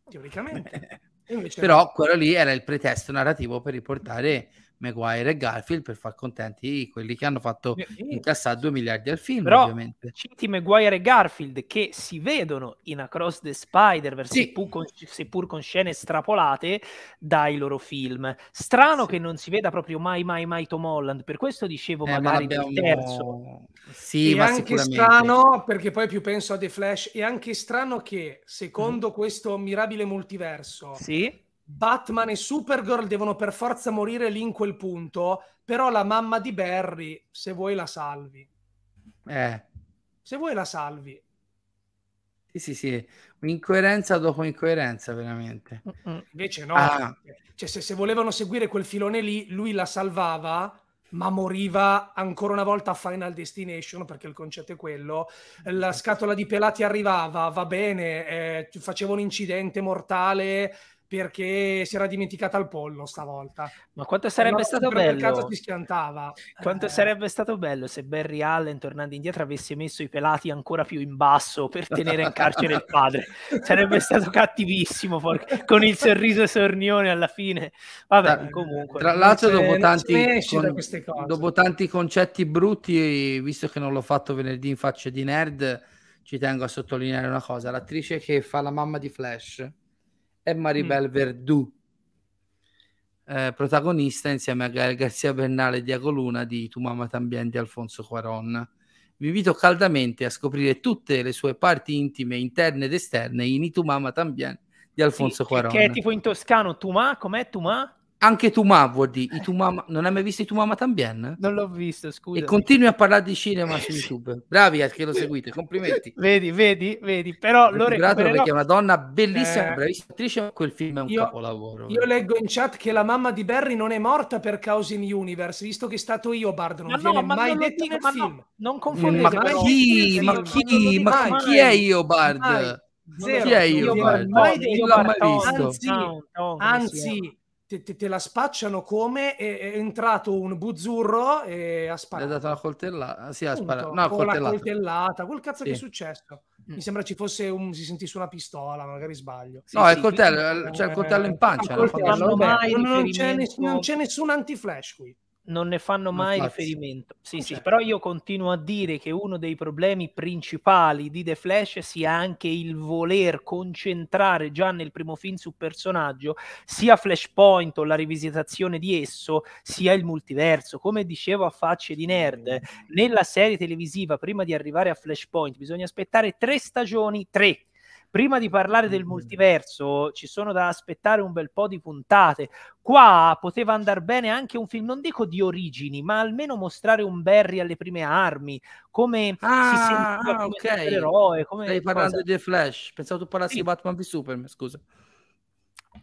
S3: Teoricamente. *laughs* Però
S2: quello lì era il pretesto narrativo per riportare Maguire e Garfield per far contenti quelli che hanno fatto incassare 2 miliardi al film. Però ovviamente. citi Maguire e Garfield che si vedono in
S1: Across the spider sì. seppur, con, seppur, con, scene strapolate dai loro film. Strano sì. che non si veda proprio mai, mai, mai Tom Holland. Per questo dicevo eh, magari ma abbiamo...
S3: terzo.
S2: Sì, è anche strano,
S3: perché poi più penso a The Flash, è anche strano che secondo mm. questo mirabile multiverso. Sì Batman e Supergirl devono per forza morire lì in quel punto, però la mamma di Barry, se vuoi la salvi. Eh. Se vuoi la salvi.
S2: Sì, sì, sì, incoerenza dopo incoerenza, veramente.
S3: Mm-mm. Invece no, ah. cioè, se, se volevano seguire quel filone lì, lui la salvava, ma moriva ancora una volta a Final Destination, perché il concetto è quello. La scatola di pelati arrivava, va bene, eh, faceva un incidente mortale, perché si era dimenticata il pollo stavolta. Ma quanto sarebbe stato bello? Per Caso si schiantava. Quanto eh.
S1: sarebbe stato bello se Barry Allen tornando indietro avesse messo i pelati ancora più in basso per tenere in carcere il padre. *laughs* Sarebbe stato cattivissimo porca, con il sorriso sornione alla fine. Vabbè, eh, comunque. Tra l'altro dopo tanti, con,
S2: dopo tanti concetti brutti, visto che non l'ho fatto venerdì in faccia di nerd, ci tengo a sottolineare una cosa, l'attrice che fa la mamma di Flash e Maribel mm. Verdù, eh, protagonista insieme a Gael Garcia Bernale e Diago Luna di Tu Mamma Tambien di Alfonso Cuaron. Vi invito caldamente a scoprire tutte le sue parti intime, interne ed esterne in Tu Mamma Tambien di Alfonso sì, Cuaron. Che è tipo in toscano Tumà, com'è Tumà? Anche tu, ma vuol Mavodi, tu mamma, non hai mai visto i mamma, Tambien? Non l'ho visto, scusa. E continui a parlare di cinema su YouTube. Bravi a che lo seguite, complimenti. Vedi, vedi, vedi, però lo recupererò. perché è una donna bellissima, eh... bravissima attrice, quel film è un io, capolavoro. Io vero. leggo in chat che
S3: la mamma di Barry non è morta per causa in Universe, visto che è stato io Bard, non ma viene no, ma mai detto nel ma film. No, non confondete. Ma chi? Ma chi? Ma chi è io Bard?
S2: Zero. Chi è io? Bard? Non l'ho mai visto. Anzi,
S3: anzi te, te, te la spacciano come è, è, entrato un buzzurro e ha sparato. Le ha dato la coltellata,
S2: ah, sì, ha sparato. No, con coltellata. la
S3: coltellata, quel cazzo sì. che è successo. Mi mm. sembra ci fosse un, si sentisse una pistola, magari sbaglio. no, sì, cioè, è il coltello, quindi... c'è il coltello in pancia. Eh, non, coltello, non, c'è nessun, non c'è nessun anti-flash qui
S1: non ne fanno mai Fazio. riferimento. Sì, certo. sì, però io continuo a dire che uno dei problemi principali di The Flash sia anche il voler concentrare già nel primo film su personaggio, sia Flashpoint o la rivisitazione di esso, sia il multiverso. Come dicevo a facce di nerd, mm. nella serie televisiva prima di arrivare a Flashpoint bisogna aspettare tre stagioni, tre prima di parlare del mm-hmm. multiverso ci sono da aspettare un bel po' di puntate. Qua poteva andare bene anche un film, non dico di origini, ma almeno mostrare un Barry alle prime armi, come ah, si sentiva ah, come okay. eroe. Come Stai parlando di The Flash, pensavo tu parlassi di sì. Batman v Superman, scusa.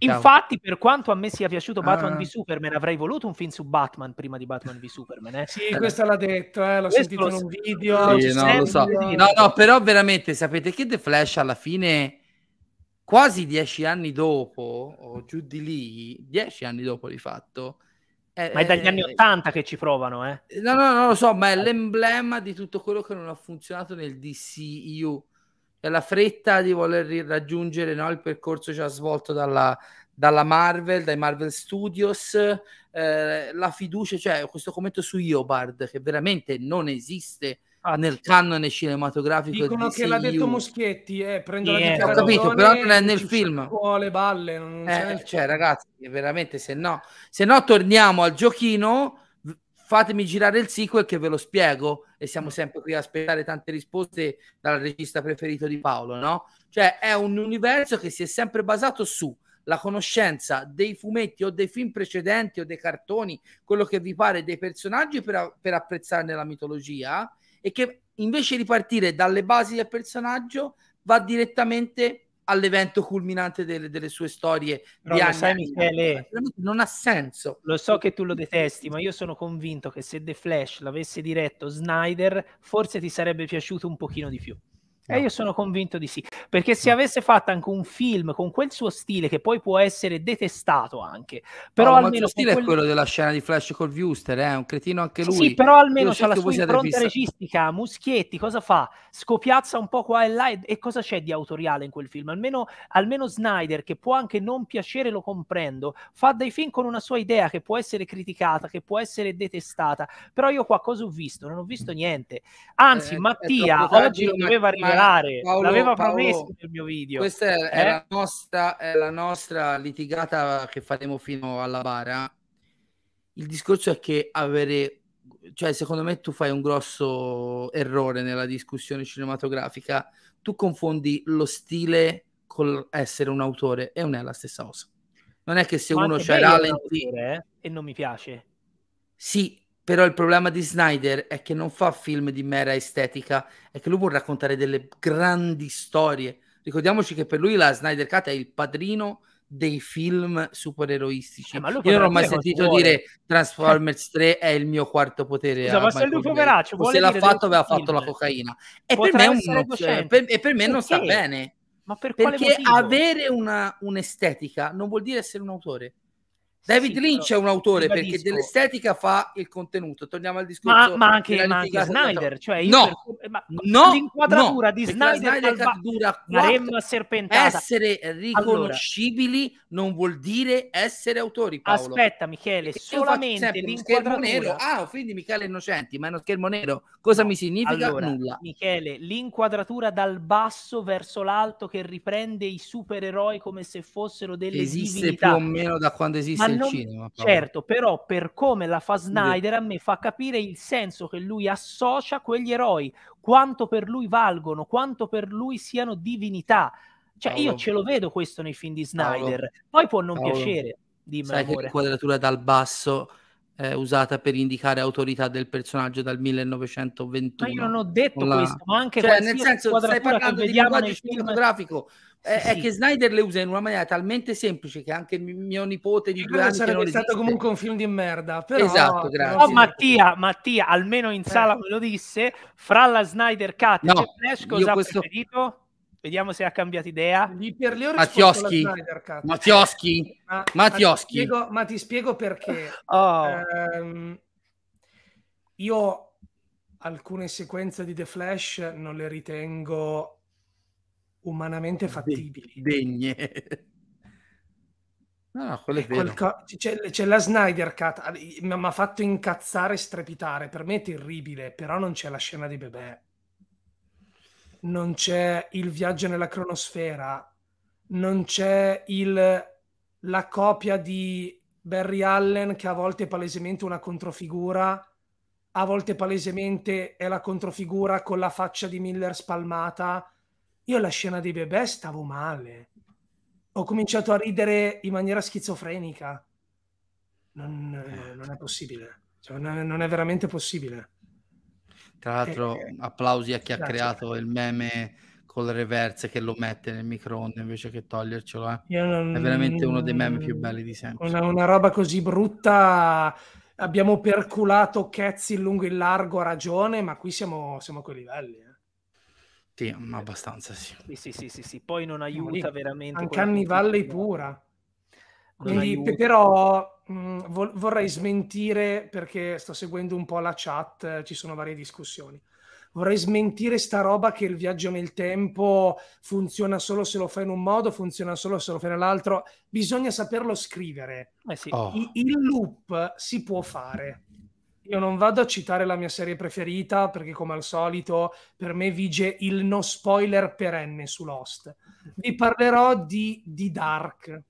S1: Infatti, per quanto a me sia piaciuto Batman uh. v Superman, avrei voluto un film su Batman prima di Batman v Superman. Eh. Sì, questa
S3: l'ha detto, eh, l'ho questo sentito in un video.
S2: Sì, no, lo so. no, no, però veramente sapete che The Flash alla fine, quasi dieci anni dopo, o giù di lì, dieci anni dopo di fatto. È, ma è dagli è, anni '80 che ci provano, eh? No, no, non lo so, ma è eh. l'emblema di tutto quello che non ha funzionato nel DCU la fretta di voler raggiungere no, il percorso già svolto dalla, dalla Marvel, dai Marvel Studios, eh, la fiducia, cioè questo commento su Iobard che veramente non esiste ah, nel canone cinematografico. Dicono che l'ha detto Moschietti, eh, prendo yeah. la eh, Ho capito, però non è nel ci film. Scuole, balle, non eh, cioè, ragazzi, veramente se no, se no torniamo al giochino fatemi girare il sequel che ve lo spiego e siamo mm. sempre qui a aspettare tante risposte dal regista preferito di Paolo, no? Cioè è un universo che si è sempre basato sulla conoscenza dei fumetti o dei film precedenti o dei cartoni, quello che vi pare dei personaggi per, per apprezzarne la mitologia e che invece di partire dalle basi del personaggio va direttamente all'evento culminante delle, delle sue storie Però di anni, sai, Michele, non ha
S1: senso lo so che tu lo detesti ma io sono convinto che se The Flash l'avesse diretto Snyder forse ti sarebbe piaciuto un pochino di più No. E io sono convinto di sì, perché se avesse fatto anche un film con quel suo stile, che poi può essere detestato anche, però no, almeno... Il suo stile quel... è quello della
S2: scena di Flash col Viewster, eh, è eh? un cretino anche lui. Sì, però almeno c'è la sua impronta
S1: registica, Muschietti cosa fa? Scopiazza un po' qua e là e, e, cosa c'è di autoriale in quel film? Almeno, almeno Snyder, che può anche non piacere, lo comprendo, fa dei film con una sua idea che può essere criticata, che può essere detestata, però io qua cosa ho visto? Non ho visto
S2: niente. Anzi, eh, Mattia oggi non doveva arrivare recuperare. Paolo, L'aveva Paolo, promesso
S1: nel mio video. Questa è, eh? è, la
S2: nostra, è, la nostra, litigata che faremo fino alla bara. Il discorso è che avere, cioè secondo me tu fai un grosso errore nella discussione cinematografica. Tu confondi lo stile con essere un autore e non è la stessa cosa. Non è che se Ma uno c'è Ralenti... Eh? E non mi piace. Sì, però il problema di Snyder è che non fa film di mera estetica, è che lui vuole raccontare delle grandi storie. Ricordiamoci che per lui la Snyder Cut è il padrino dei film supereroistici. Eh, Io non ho mai sentito dire Transformers 3 è il mio quarto potere. Scusa, ma se lui poveraccio vuole se l'ha fatto, aveva film. fatto la cocaina.
S3: E per, me, un, per, e per me non sta bene.
S2: Ma per Perché avere una, un'estetica non vuol dire essere un autore. David sì, Lynch è un autore perché dell'estetica fa il contenuto. Torniamo al discorso. Ma, ma anche, ma anche Snyder, cioè no, per... ma no, l'inquadratura no, di Snyder, Snyder cattura quattro... serpentata. Essere riconoscibili allora. non vuol dire essere autori. Paolo. Aspetta, Michele, perché solamente l'inquadratura. Nero. Ah, quindi Michele Innocenti, ma è uno schermo nero. Cosa no. mi significa? Allora, Nulla.
S1: Michele, l'inquadratura dal basso verso l'alto che riprende i supereroi come se fossero delle esiste divinità. più o meno
S2: da quando esiste del non... cinema. Però. Certo,
S1: però per come la fa Snyder a me fa capire il senso che lui associa quegli eroi, quanto per lui valgono, quanto per lui siano divinità. Cioè Paolo. io ce lo vedo questo nei film di Snyder, Paolo. poi può non Paolo. piacere. Dimmi, Sai amore. che inquadratura dal
S2: basso eh, usata per indicare autorità del personaggio dal 1921. Ma io non ho detto la... questo, ma anche cioè, nel senso, stai parlando di linguaggio cinematografico. Eh, è, sì. è, che Snyder le usa in una maniera talmente semplice che anche mio nipote di e due ah, anni sarebbe stato esiste. comunque un film di merda. Però... Esatto, grazie. Però oh, Mattia,
S1: Mattia, almeno in sala eh. me lo disse, fra la Snyder Cut no, e Flash cosa questo... preferito? Vediamo se ha cambiato
S3: idea. Lì per le ore Mattioschi. Mattioschi. Eh, ma, Mattioschi. Ma, ti spiego, ma ti spiego perché. *laughs* Oh. Eh, io alcune sequenze di The Flash non le ritengo umanamente
S2: fattibili. Degne. No, no, quello è eh, vero. Qualca...
S3: C'è, c'è, la Snyder Cut, mi ah, ha fatto incazzare e strepitare, per me è terribile, però non c'è la scena di Bebè non c'è il viaggio nella cronosfera, non c'è il, la copia di Barry Allen che a volte è palesemente una controfigura, a volte palesemente è la controfigura con la faccia di Miller spalmata. Io la scena dei bebè stavo male. Ho cominciato a ridere in maniera schizofrenica. Non, non è possibile. Cioè, non, è, non è veramente possibile.
S2: Tra l'altro, eh, eh, applausi a chi ha creato il meme con le reverse che lo mette nel microonde invece che togliercelo. Eh. Non, è veramente uno dei meme più belli di sempre.
S3: Una, una roba così brutta. Abbiamo perculato Cazzi in lungo e in largo, a ragione, ma qui siamo, siamo a quei livelli. Eh.
S2: Sì, eh. abbastanza sì. Sì, sì. sì,
S1: sì, sì, Poi non
S3: aiuta veramente. Anche Anni Valley pura. Quindi, però mh, mm, vol- vorrei smentire, perché sto seguendo un po' la chat, ci sono varie discussioni. Vorrei smentire sta roba che il viaggio nel tempo funziona solo se lo fai in un modo, funziona solo se lo fai nell'altro. Bisogna saperlo scrivere. Eh sì. oh. I- il loop si può fare. Io non vado a citare la mia serie preferita perché, come al solito, per me vige il no spoiler perenne su Lost. Vi parlerò di, di Dark,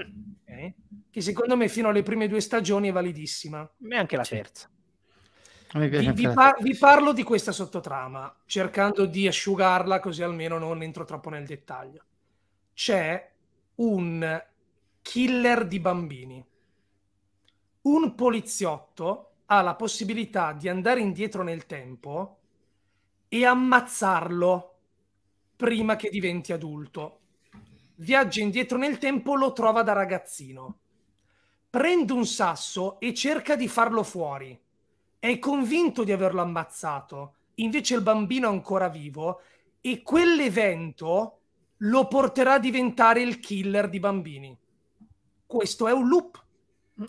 S3: okay? Eh? che secondo me fino alle prime due stagioni è validissima. Neanche la
S2: terza. Vi, vi, par-
S3: vi, parlo di questa sottotrama, cercando di asciugarla così almeno non entro troppo nel dettaglio. C'è un killer di bambini. Un poliziotto ha la possibilità di andare indietro nel tempo e ammazzarlo prima che diventi adulto viaggia indietro nel tempo, lo trova da ragazzino. Prende un sasso e cerca di farlo fuori. È convinto di averlo ammazzato, invece il bambino è ancora vivo e quell'evento lo porterà a diventare il killer di bambini. Questo è un loop.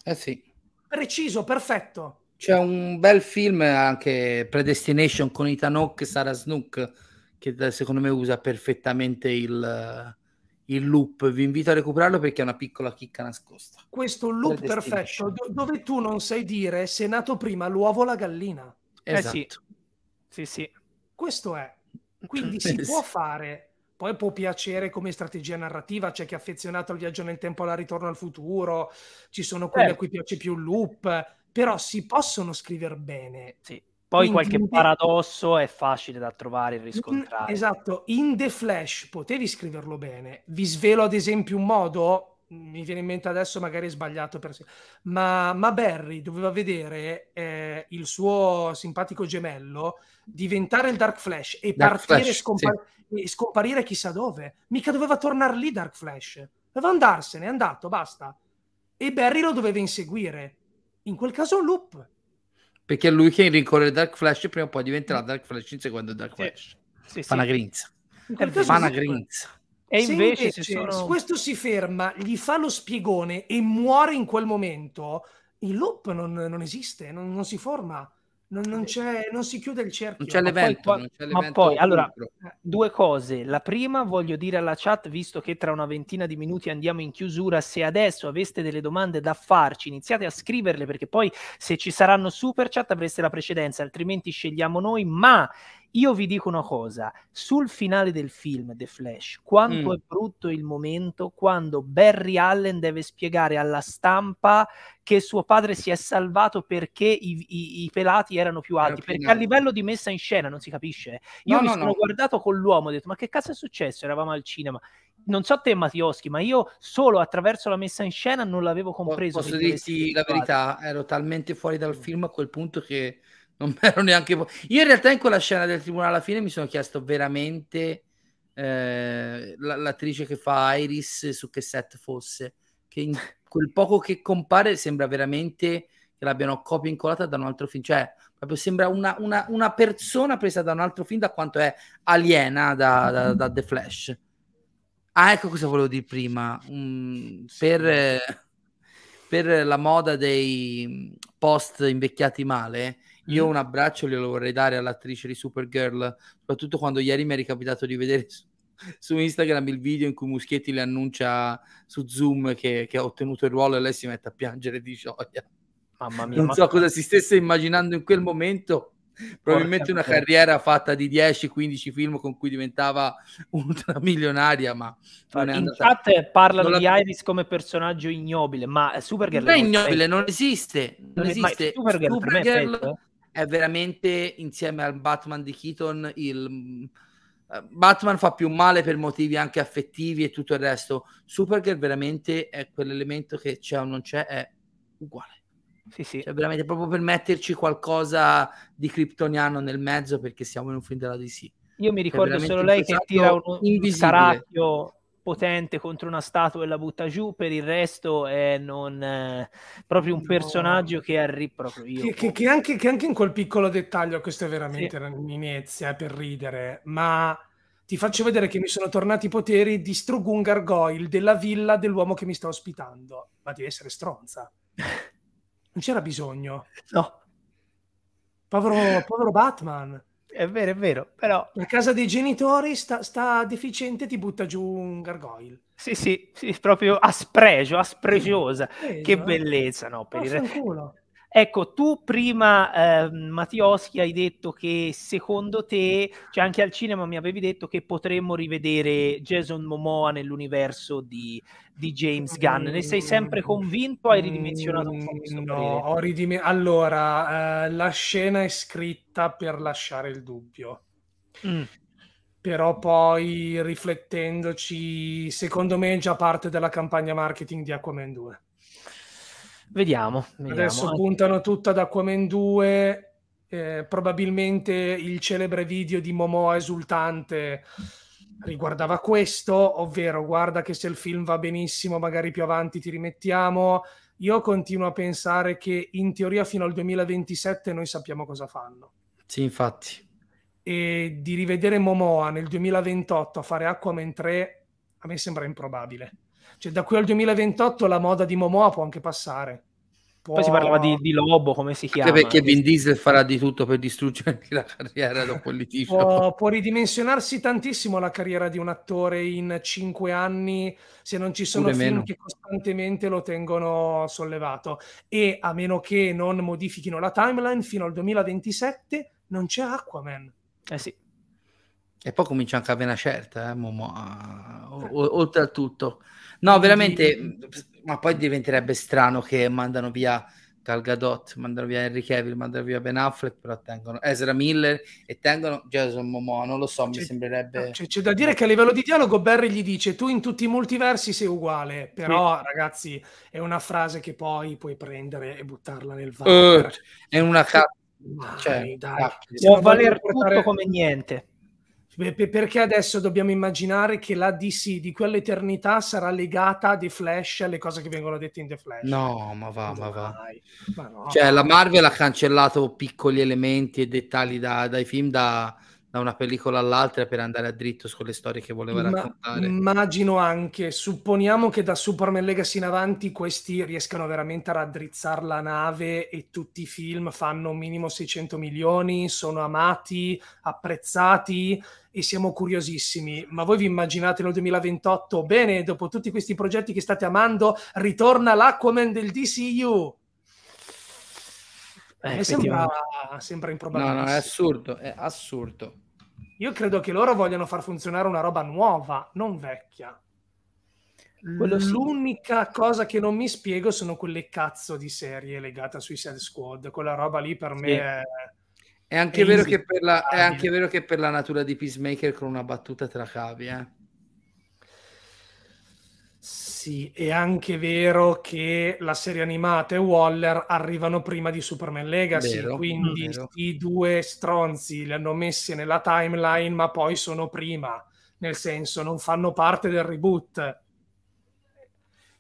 S3: Eh sì. Preciso, perfetto.
S2: C'è un bel film anche Predestination con Ethan Hawke e Sarah Snook che secondo me usa perfettamente il, il loop, vi invito a recuperarlo perché è una piccola chicca nascosta.
S3: Questo loop perfetto, do- dove tu non sai dire se è nato prima l'uovo o la gallina. Esatto. Eh sì. Esatto. sì, sì. Questo è. Quindi *laughs* si eh può fare, poi può piacere come strategia narrativa, c'è chi è affezionato al viaggio nel tempo, alla ritorno al futuro, ci sono quelli eh. a cui piace più il loop, però si possono scrivere bene. Sì. Poi Quindi, qualche paradosso
S1: è facile da trovare e mm, riscontrare.
S3: Esatto, in The Flash potevi scriverlo bene. Vi svelo ad esempio un modo, mi viene in mente adesso, magari è sbagliato, per... ma, ma Barry doveva vedere eh, il suo simpatico gemello diventare il Dark Flash e Dark partire Flash, scompa- sì. e scomparire chissà dove. Mica doveva tornare lì Dark Flash. Doveva andarsene, è andato, basta. E Barry lo doveva inseguire. In quel caso un loop
S2: perché è lui che rincorre il Dark Flash e prima o poi diventerà mm. Dark Flash inseguendo il Dark Flash. Sì, una grinza. Fa una grinza. E
S3: invece, se invece sono... questo si ferma, gli fa lo spiegone e muore in quel momento, il loop non, non esiste, non, non si forma. Non, non, non, si chiude il cerchio. Non c'è l'evento. Ma poi, c'è l'evento ma poi allora,
S1: due cose. La prima, voglio dire alla chat, visto che tra una ventina di minuti andiamo in chiusura, se adesso aveste delle domande da farci, iniziate a scriverle perché poi se ci saranno super chat avreste la precedenza, altrimenti scegliamo noi. Ma io vi dico una cosa, sul finale del film The Flash, quanto mm. è brutto il momento quando Barry Allen deve spiegare alla stampa che suo padre si è salvato perché i, i, i pelati erano più alti, Era perché a livello di messa in scena non si capisce. Io no, mi no, sono no. guardato con l'uomo e ho detto "Ma che cazzo è successo? Eravamo al cinema" non so te Mattioschi, ma io solo attraverso la messa in scena non l'avevo compreso. Posso dirti la verità,
S2: ero talmente fuori dal mm. film a quel punto che non *laughs* ero neanche... Io in realtà in quella scena del tribunale alla fine mi sono chiesto veramente eh, l'attrice che fa Iris su che set fosse, che in *laughs* quel poco che compare sembra veramente che l'abbiano copia incolata da un altro film, cioè proprio sembra una, una, una, persona presa da un altro film da quanto è aliena da, da, mm-hmm. da The Flash. Ah, ecco cosa volevo dire prima. Mm, per, eh, per la moda dei post invecchiati male, io mm. un abbraccio glielo vorrei dare all'attrice di Supergirl, soprattutto quando ieri mi è ricapitato di vedere su, *laughs* su Instagram il video in cui Muschietti le annuncia su Zoom che, che ha ottenuto il ruolo e lei si mette a piangere di gioia. Mamma mia. Non so cosa si stesse immaginando in quel momento.
S3: Probabilmente una
S2: carriera fatta di 10-15 film con cui diventava *laughs* ultramilionaria, ma non in chat parlano non di Iris
S1: come personaggio ignobile, ma Supergirl non è ignobile,
S3: non
S2: esiste, non esiste. Supergirl, Supergirl eh è veramente insieme al Batman di Keaton il eh, Batman fa più male per motivi anche affettivi e tutto il resto. Supergirl veramente è quell'elemento che c'è o non c'è, è uguale. Sì, sì. Cioè, veramente proprio per metterci qualcosa di kryptoniano nel mezzo perché siamo in un film della DC. Io mi ricordo solo lei che tira un, un scaracchio
S1: potente contro una statua e la butta giù, per il resto è eh, non, eh, proprio un personaggio no. che arri- proprio io. Che, che,
S3: boh. che, anche, che, anche, in quel piccolo dettaglio, questo è veramente sì. una minezia per ridere, ma ti faccio vedere che mi sono tornati i poteri, distruggo un gargoyle della villa dell'uomo che mi sta ospitando. Ma devi essere stronza. *laughs* Non c'era bisogno. No. Povero, povero Batman. È vero, è vero, però... La casa dei genitori sta, sta deficiente, ti butta giù un gargoyle.
S1: Sì, sì, sì, proprio a spregio, a spregiosa. Sì, che eh. bellezza, no? Per il... culo. Ecco, tu prima, eh, Mattioschi, hai detto che secondo te, cioè anche al cinema mi avevi detto che potremmo rivedere Jason Momoa
S3: nell'universo di, di James Gunn. Ne sei sempre mm. convinto? o Hai ridimensionato un po' mm, No, ridim- allora, eh, la scena è scritta per lasciare il dubbio. Mm però poi riflettendoci, secondo me è già parte della campagna marketing di Aquaman 2. Vediamo, vediamo. Adesso puntano tutta ad Aquaman 2, eh, probabilmente il celebre video di Momoa esultante riguardava questo, ovvero guarda che se il film va benissimo magari più avanti ti rimettiamo. Io continuo a pensare che in teoria fino al 2027 noi sappiamo cosa fanno.
S2: Sì, infatti.
S3: E di rivedere Momoa nel 2028 a fare Aquaman 3 a me sembra improbabile. Cioè, da qui al 2028 la moda di Momoa può anche passare. Può... Poi si parlava
S2: di, di, Lobo, come si chiama? Anche perché Vin Diesel farà di tutto per distruggergli la carriera da politico. può,
S3: può ridimensionarsi tantissimo la carriera di un attore in cinque anni se non ci sono film meno. che costantemente lo tengono sollevato. E a meno che non modifichino la timeline, fino al 2027 non c'è Aquaman.
S2: Eh sì. E poi comincia anche a avere una certa, eh, Momo, oltre a tutto. No, veramente, mm, ma poi diventerebbe strano che mandano via Gal Gadot, mandano via Henry Cavill, mandano via Ben Affleck, però tengono Ezra Miller e tengono Jason Momoa, non lo so, c'è, mi sembrerebbe... Cioè,
S3: c'è da dire che a livello di dialogo Barry gli dice tu in tutti i multiversi sei uguale, però sì. ragazzi è una frase che poi puoi prendere e buttarla nel eh, VAR. Uh,
S2: è una... Ca- dai, cioè, Può valer tutto
S3: portare... come niente. Perché adesso dobbiamo immaginare che la DC di quell'eternità sarà legata a The Flash, alle cose che vengono dette in The Flash?
S2: No, ma va, ma va. Ma no. Cioè, la Marvel ha cancellato piccoli elementi e dettagli da, dai film da, da una pellicola all'altra per andare a dritto sulle storie che voleva Ma, raccontare.
S3: Immagino anche, supponiamo che da Superman Legacy in avanti questi riescano veramente a raddrizzare la nave e tutti i film fanno minimo 600 milioni, sono amati, apprezzati e siamo curiosissimi. Ma voi vi immaginate nel 2028, bene, dopo tutti questi progetti che state amando, ritorna l'Aquaman del DCU?
S2: Eh, sembra,
S3: sembra improbabile. No, no, è
S2: assurdo, è assurdo.
S3: Io credo che loro vogliano far funzionare una roba nuova, non vecchia. Quello L'unica sì. cosa che non mi spiego sono quelle cazzo di serie legate a Suicide Squad. Quella roba lì per me è...
S2: È anche, è, la, è anche, vero che per la, natura di Peacemaker con una battuta te la cavi, eh?
S3: sì, è anche vero che la serie animata e Waller arrivano prima di Superman Legacy, vero, quindi vero. i due stronzi li hanno messi nella timeline, ma poi sono prima, nel senso non fanno parte del reboot.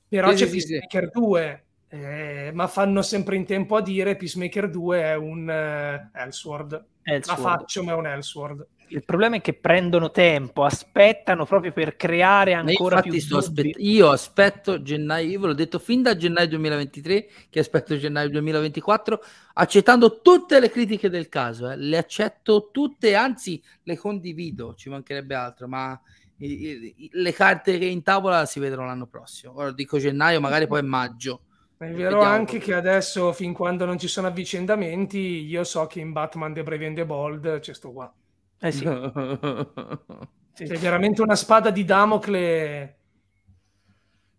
S3: Però sì, c'è sì, Peacemaker sì. 2, eh, ma fanno sempre in tempo a dire Peacemaker 2 è un eh, Elsword. Elsword. La faccio, ma è un Elsword
S1: il problema è che prendono tempo, aspettano proprio per creare ancora
S3: più aspett-
S2: io aspetto gennaio, io ve l'ho detto fin da gennaio 2023 che aspetto gennaio 2024 accettando tutte le critiche del caso, eh. le accetto tutte, anzi le condivido, ci mancherebbe altro, ma i, i, le carte che in tavola si vedranno l'anno prossimo. Ora dico gennaio, magari poi maggio. È vero anche che
S3: adesso, fin quando non ci sono avvicendamenti, io so che in Batman The Brave and the Bold c'è sto qua. Eh sì. sì. *laughs* C'è cioè, veramente una spada di Damocle.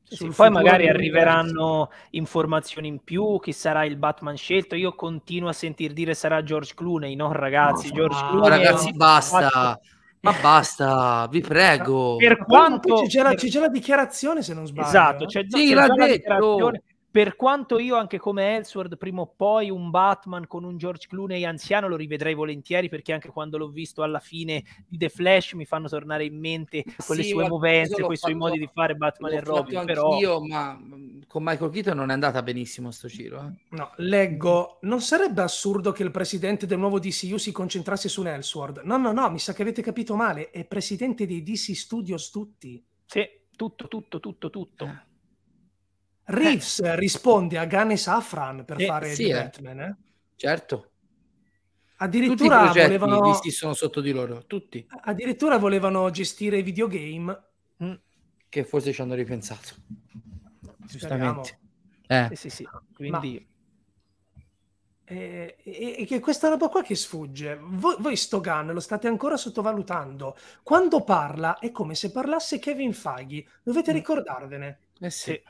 S3: Sì, poi magari arriveranno
S1: informazioni in più, chi sarà il Batman scelto. Io continuo a sentir dire sarà George Clooney, no ragazzi, no, George no, Clooney. Ragazzi, no,
S2: basta. Ma basta, vi prego. Per
S3: quanto c'è già, la, c'è già la dichiarazione, se non sbaglio. Esatto, eh. c'è, sì, c'è già la dichiarazione
S1: per quanto io anche come Ellsworth prima o poi un Batman con un George Clooney anziano lo rivedrei volentieri perché anche quando l'ho visto alla fine di The Flash mi fanno tornare in mente quelle sì, sue movenze, quei suoi modi
S2: di fare Batman e Robin però io ma mm, con Michael Keaton non è andata benissimo sto giro eh.
S3: no, leggo, non sarebbe assurdo che il presidente del nuovo DCU si concentrasse su un Elsword, no no no mi sa che avete capito male, è presidente dei DC Studios tutti sì, tutto tutto tutto tutto eh. Reeves eh. risponde a Gane Safran
S2: per eh, fare sì, eh. Batman. Eh. Certo.
S3: Addirittura volevano... Visti
S2: sono sotto di loro, tutti.
S3: Addirittura volevano gestire i videogame. Mm.
S2: Che forse ci hanno ripensato.
S3: Giustamente. Eh. Sì, sì, sì. Ah, quindi... Ma... Eh, e, che questa roba qua che sfugge, voi, voi Stogan lo state ancora sottovalutando. Quando parla è come se parlasse Kevin Faghi, dovete mm. ricordarvene. Eh sì. E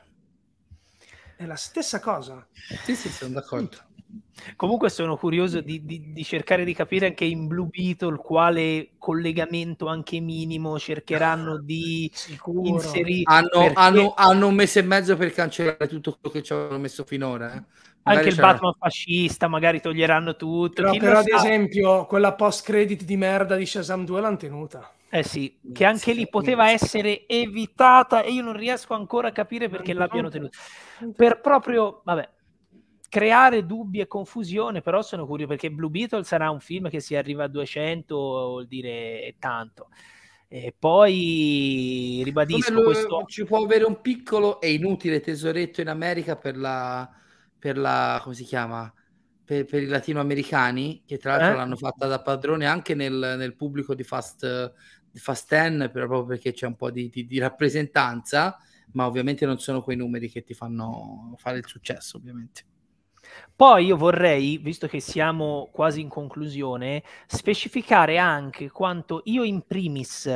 S3: è la stessa cosa. Sì,
S2: sì, sono d'accordo.
S1: Comunque sono curioso di, di, di, cercare di capire anche in Blue Beetle quale collegamento anche minimo cercheranno ah, di Sicuro. inserire. Hanno, perché... hanno,
S2: hanno, un mese e mezzo per cancellare tutto quello che ci avevano messo finora. Eh. Anche il Batman
S1: fascista, magari toglieranno tutto. Però, però ad
S3: esempio, quella post-credit di merda di Shazam 2 l'hanno tenuta. Eh sì, che anche lì poteva essere evitata e io non riesco ancora a capire eh, perché l'abbiano tenuta. Per proprio, vabbè,
S1: creare dubbi e confusione, però sono curioso perché Blue Beetle sarà un film che si arriva a 200, vuol dire tanto. E poi ribadisco lo, questo...
S2: Ci può avere un piccolo e inutile tesoretto in America per la... Per la come si chiama? per, per, i latinoamericani, che tra l'altro eh? l'hanno fatta da padrone anche nel, nel pubblico di Fast, di Fast 10, proprio perché c'è un po' di, di, di, rappresentanza, ma ovviamente non sono quei numeri che ti fanno fare il successo, ovviamente.
S1: Poi io vorrei, visto che siamo quasi in conclusione, specificare anche quanto io in primis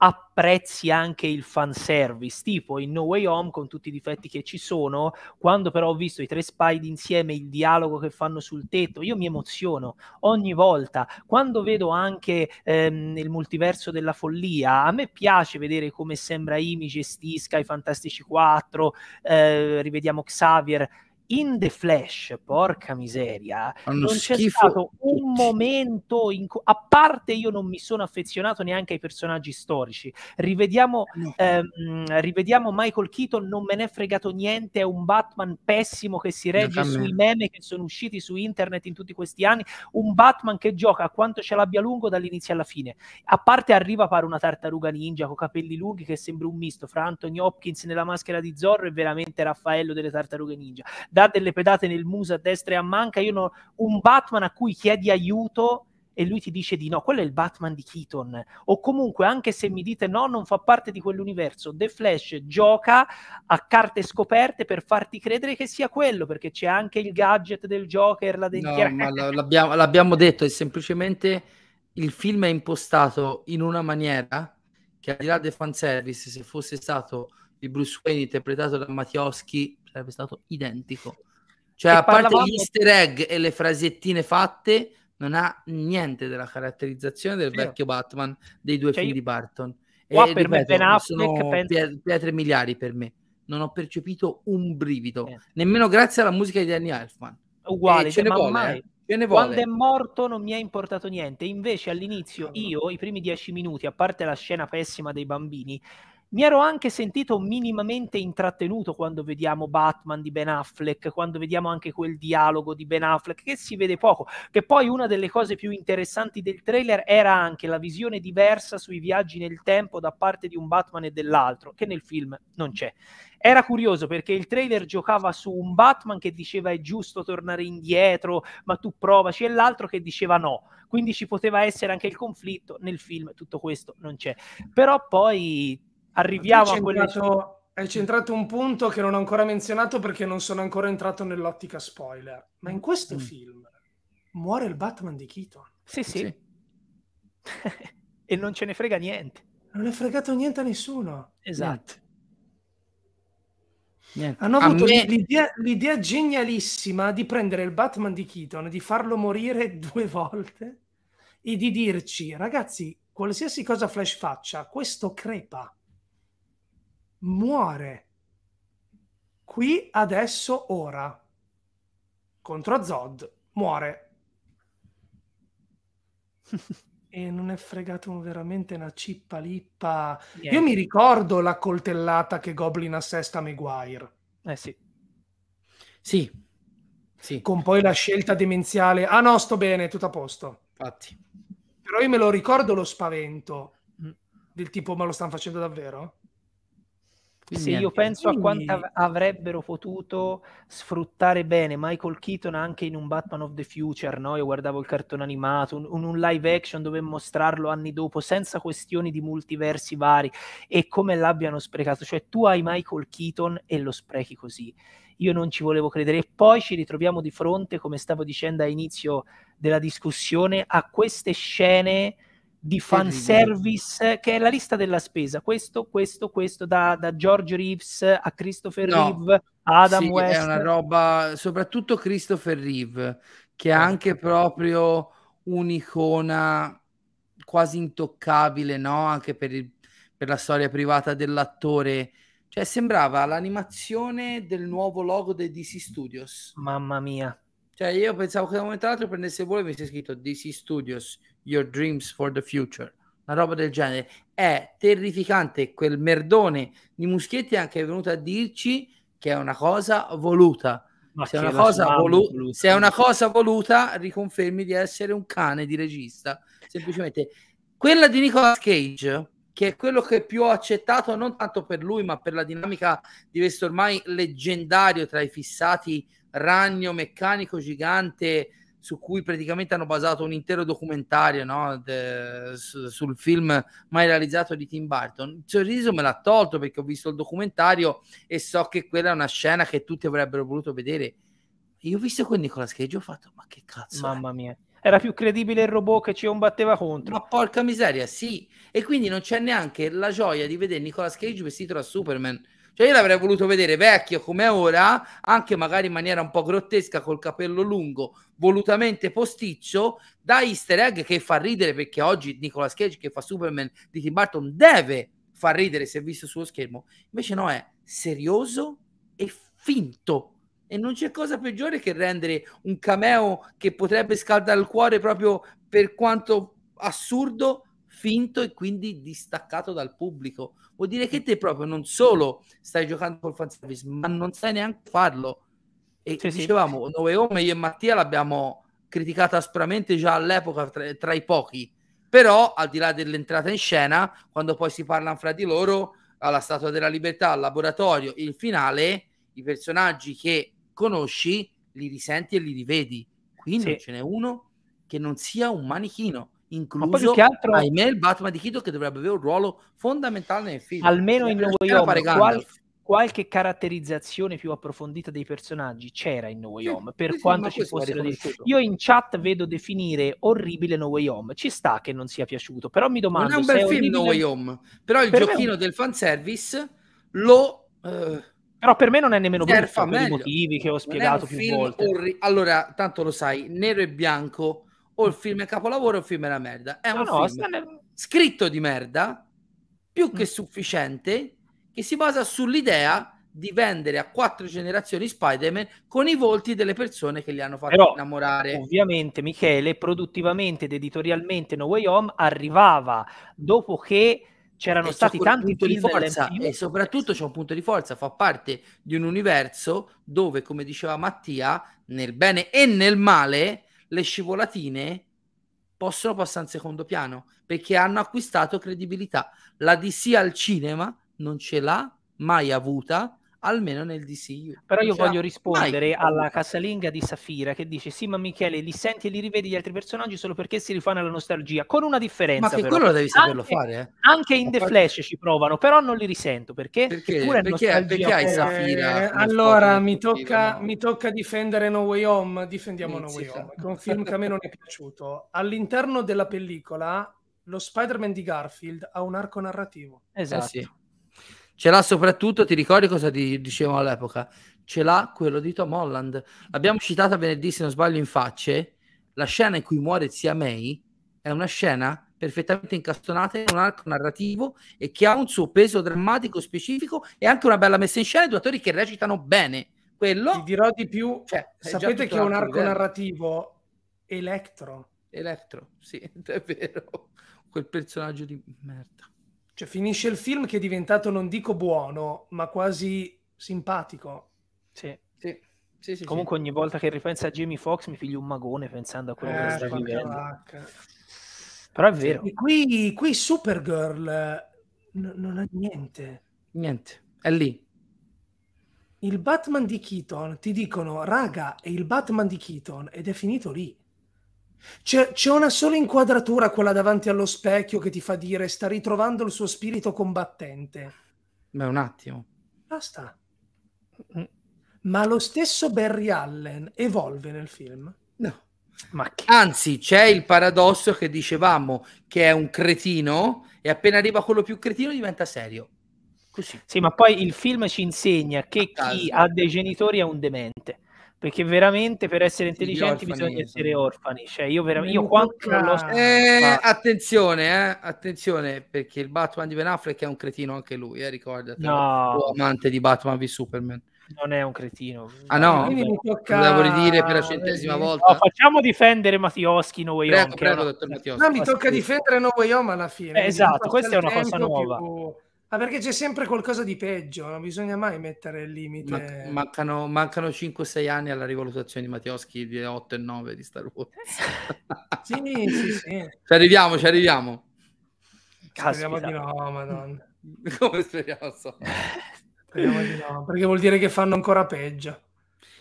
S1: apprezzi anche il fanservice, tipo in No Way Home con tutti i difetti che ci sono, quando però ho visto i tre Spide insieme, il dialogo che fanno sul tetto, io mi emoziono ogni volta, quando vedo anche ehm, il multiverso della follia, a me piace vedere come sembra Imi gestisca i Fantastici 4, eh, rivediamo Xavier, in The Flash, porca miseria, Hanno non c'è stato un momento in cui, a parte io non mi sono affezionato neanche ai personaggi storici, rivediamo, eh, no. ehm, rivediamo Michael Keaton, non me ne è fregato niente, è un Batman pessimo che si regge no, sui meme che sono usciti su internet in tutti questi anni, un Batman che gioca a quanto ce l'abbia lungo dall'inizio alla fine, a parte arriva pare una tartaruga ninja con capelli lunghi che sembra un misto fra Anthony Hopkins nella maschera di Zorro e veramente Raffaello delle tartarughe ninja dà delle pedate nel muso a destra e a manca. Io no, un Batman a cui chiedi aiuto e lui ti dice di no, quello è il Batman di Keaton. O comunque, anche se mi dite no, non fa parte di quell'universo, The Flash gioca a carte scoperte per farti credere che sia quello, perché c'è anche
S2: il gadget del Joker, la dentiera. No, l- l'abbiamo, l'abbiamo, detto, è semplicemente il film è impostato in una maniera che al di là del fanservice, se fosse stato di Bruce Wayne interpretato da Mattioschi sarebbe stato identico. Cioè, e a parte parlavamo... gli easter egg e le frasettine fatte, non ha niente della caratterizzazione del sì. vecchio Batman dei due cioè, film io... di Barton. Qua per ripeto, me Ben Affleck penso... pietre miliari per me. Non ho percepito un brivido, eh. nemmeno grazie alla musica di Danny Elfman. Uguale, ce ne, vuole, mai, eh. ce ne vuole. Quando è
S1: morto non mi ha importato niente. Invece all'inizio io, i primi dieci minuti, a parte la scena pessima dei bambini, mi ero anche sentito minimamente intrattenuto quando vediamo Batman di Ben Affleck, quando vediamo anche quel dialogo di Ben Affleck che si vede poco, che poi una delle cose più interessanti del trailer era anche la visione diversa sui viaggi nel tempo da parte di un Batman e dell'altro, che nel film non c'è. Era curioso perché il trailer giocava su un Batman che diceva è giusto tornare indietro, ma tu provaci, e l'altro che diceva no. Quindi ci poteva essere anche il conflitto nel film, tutto questo non c'è. Però poi arriviamo a quello...
S3: Hai centrato un punto che non ho ancora menzionato perché non sono ancora entrato nell'ottica spoiler, ma in questo mm. film muore il Batman di Keaton. Sì, sì. sì.
S1: *laughs* e non ce ne frega niente.
S3: Non è fregato niente a nessuno. Esatto. Niente. Hanno avuto me... l'idea, l'idea, genialissima di prendere il Batman di Keaton, di farlo morire *laughs* due volte e di dirci, ragazzi, qualsiasi cosa Flash faccia, questo crepa muore qui, adesso, ora. Contro Zod muore. *laughs* e non è fregato veramente una cippa lippa. Niente. Io mi ricordo la coltellata che Goblin assesta a Maguire. Eh sì. Sì. sì. Con poi la scelta demenziale. Ah no, sto bene, tutto a posto. Infatti. Però io me lo ricordo lo spavento mm. del tipo ma lo stanno facendo davvero? Quindi se io penso quindi... a quanto avrebbero potuto sfruttare bene
S1: Michael Keaton anche in un Batman of the Future, no? io guardavo il cartone animato, un, un, live action dove mostrarlo anni dopo senza questioni di multiversi vari e come l'abbiano sprecato, cioè tu hai Michael Keaton e lo sprechi così. Io non ci volevo credere e poi ci ritroviamo di fronte, come stavo dicendo all'inizio della discussione, a queste scene di fanservice che è la lista della spesa questo, questo, questo da,
S2: da George Reeves a Christopher no. Reeve a Adam sì, West è una roba, soprattutto Christopher Reeve che è certo. anche proprio un'icona quasi intoccabile no? anche per, il, per la storia privata dell'attore cioè sembrava l'animazione del nuovo logo dei DC Studios mamma mia cioè io pensavo che da un momento all'altro prendesse volo e avesse scritto DC Studios Your Dreams for the Future, una roba del genere. È terrificante quel merdone di Muschietti è anche venuto a dirci che è una cosa voluta. Se è una cosa, volu- se è una cosa voluta, riconfermi di essere un cane di regista. Semplicemente quella di Nicolas Cage, che è quello che più ho accettato, non tanto per lui, ma per la dinamica di questo ormai leggendario tra i fissati ragno meccanico gigante su cui praticamente hanno basato un intero documentario no, de, su, sul film mai realizzato di Tim Burton. Il sorriso me l'ha tolto perché ho visto il documentario e so che quella è una scena che tutti avrebbero voluto vedere. Io ho visto quel Nicolas e ho fatto, ma che cazzo Mamma è? mia. Era più credibile il robot che ci combatteva contro. Ma porca miseria, sì. E quindi non c'è neanche la gioia di vedere Nicola Cage vestito da Superman cioè io l'avrei voluto vedere vecchio come ora, anche magari in maniera un po' grottesca col capello lungo, volutamente posticcio, da easter egg che fa ridere perché oggi Nicolas Cage che fa Superman di Tim Burton deve far ridere se visto sullo schermo. Invece no, è serioso e finto. E non c'è cosa peggiore che rendere un cameo che potrebbe scaldare il cuore proprio per quanto assurdo finto e quindi distaccato dal pubblico. Vuol dire che te proprio non solo stai giocando col fanservice, ma non sai neanche farlo. E sì, dicevamo, sì. Nove Home io e Mattia l'abbiamo criticata aspramente già all'epoca tra, tra, i pochi, però al di là dell'entrata in scena, quando poi si parlano fra di loro, alla Statua della Libertà, al laboratorio, il finale, i personaggi che conosci li risenti e li rivedi. Qui sì. non ce n'è uno che non sia un manichino incluso altro... ahimè il Batman di Keaton che dovrebbe avere un ruolo fondamentale nel film almeno cioè, in Nuovo York qual-
S1: qualche caratterizzazione più approfondita dei personaggi c'era in No Way Home per sì, quanto ci fossero dei... io in chat vedo definire orribile No Way Home ci sta che non sia piaciuto però mi domando non è un bel film orribile... No Home però il per giochino me...
S2: del fanservice lo eh... Però per me non è nemmeno brutto per i
S1: motivi che ho spiegato più volte.
S2: Orri- allora, tanto lo sai, nero e bianco o il film è capolavoro o il film è la merda. È no, un no, film nel... scritto di merda, più mm. che sufficiente, che si basa sull'idea di vendere a quattro generazioni Spider-Man con i volti delle persone che li hanno fatti Però,
S1: innamorare. Ovviamente, Michele, produttivamente ed editorialmente No Way Home
S2: arrivava dopo che c'erano e stati tanti punti di forza e soprattutto c'è un punto di forza, fa parte di un universo dove, come diceva Mattia, nel bene e nel male le scivolatine possono passare in secondo piano perché hanno acquistato credibilità. La DC al cinema non ce l'ha mai avuta almeno nel DCU. Però io cioè, voglio ah, rispondere Mike, alla casalinga
S1: di Safira che dice: Sì, ma Michele, li senti e li rivedi gli altri personaggi solo perché si rifanno alla nostalgia. Con una differenza. Ma che però. quello devi saperlo anche, fare. Eh? Anche in The Flash ci provano, però non li risento perché. Perché, perché, perché hai Safira? Eh, allora mi tocca,
S3: no? mi tocca, difendere No Way Home. Difendiamo Inizia. No Way Home, che è un film che a me non è piaciuto. All'interno della pellicola, lo Spider-Man di Garfield ha un arco narrativo. Esatto. Eh
S2: sì. Ce l'ha soprattutto, ti ricordi cosa ti dicevo all'epoca? Ce l'ha quello di Tom Holland. L'abbiamo citata venerdì, se non sbaglio, in facce. La scena in cui muore zia May è una scena perfettamente incastonata in un arco narrativo e che ha un suo peso drammatico specifico e anche una bella messa in scena di due attori che recitano bene. Quello... Ti dirò di più, cioè, sapete che è un arco livello. narrativo Electro. Electro, sì, *laughs* è vero. Quel personaggio di merda.
S3: Cioè, finisce il film che è diventato, non dico buono, ma quasi simpatico. Sì. sì. Sì, sì, Comunque
S2: sì. ogni volta che
S1: ripensa a Jamie Foxx mi figlio un magone pensando a quello eh, che sta vivendo.
S3: Però è vero. E qui, qui Supergirl n- non ha niente. Niente, è lì. Il Batman di Keaton, ti dicono, raga, è il Batman di Keaton ed è finito lì. C'è, c'è, una sola inquadratura, quella davanti allo specchio, che ti fa dire sta ritrovando il suo spirito combattente.
S2: Beh, un attimo.
S3: Basta. Ma lo stesso Barry Allen
S2: evolve nel film? No. Ma che... Anzi, c'è il paradosso che dicevamo che è un cretino e appena arriva quello più cretino diventa serio. Così. Sì, ma
S1: poi il film ci insegna che chi ha dei genitori è un demente perché veramente per essere intelligenti bisogna essere
S2: orfani. Cioè, io, vera- io quanto non Eh, ma... Attenzione, eh, attenzione, perché il Batman di Ben Affleck è un cretino anche lui, eh, ricordati. No. amante di Batman v Superman.
S1: Non è un cretino.
S2: Ah no? mi tocca... la vorrei dire per la centesima no,
S1: volta. facciamo difendere Mattioschi No Way Home. Prego, prego, no, mi tocca difendere
S3: No Way Home alla fine. Eh, esatto, questa è una cosa nuova. Più ma perché c'è sempre qualcosa di peggio, non bisogna mai mettere il limite. Ma,
S2: mancano, mancano 5-6 anni alla rivalutazione di Mattioschi di 8 e 9 di Star Wars. *laughs* sì, sì, sì. Ci arriviamo, ci arriviamo. Caspita. Speriamo di no, madonna. *laughs* Come speriamo? So. speriamo di
S3: no, perché vuol dire che fanno ancora peggio.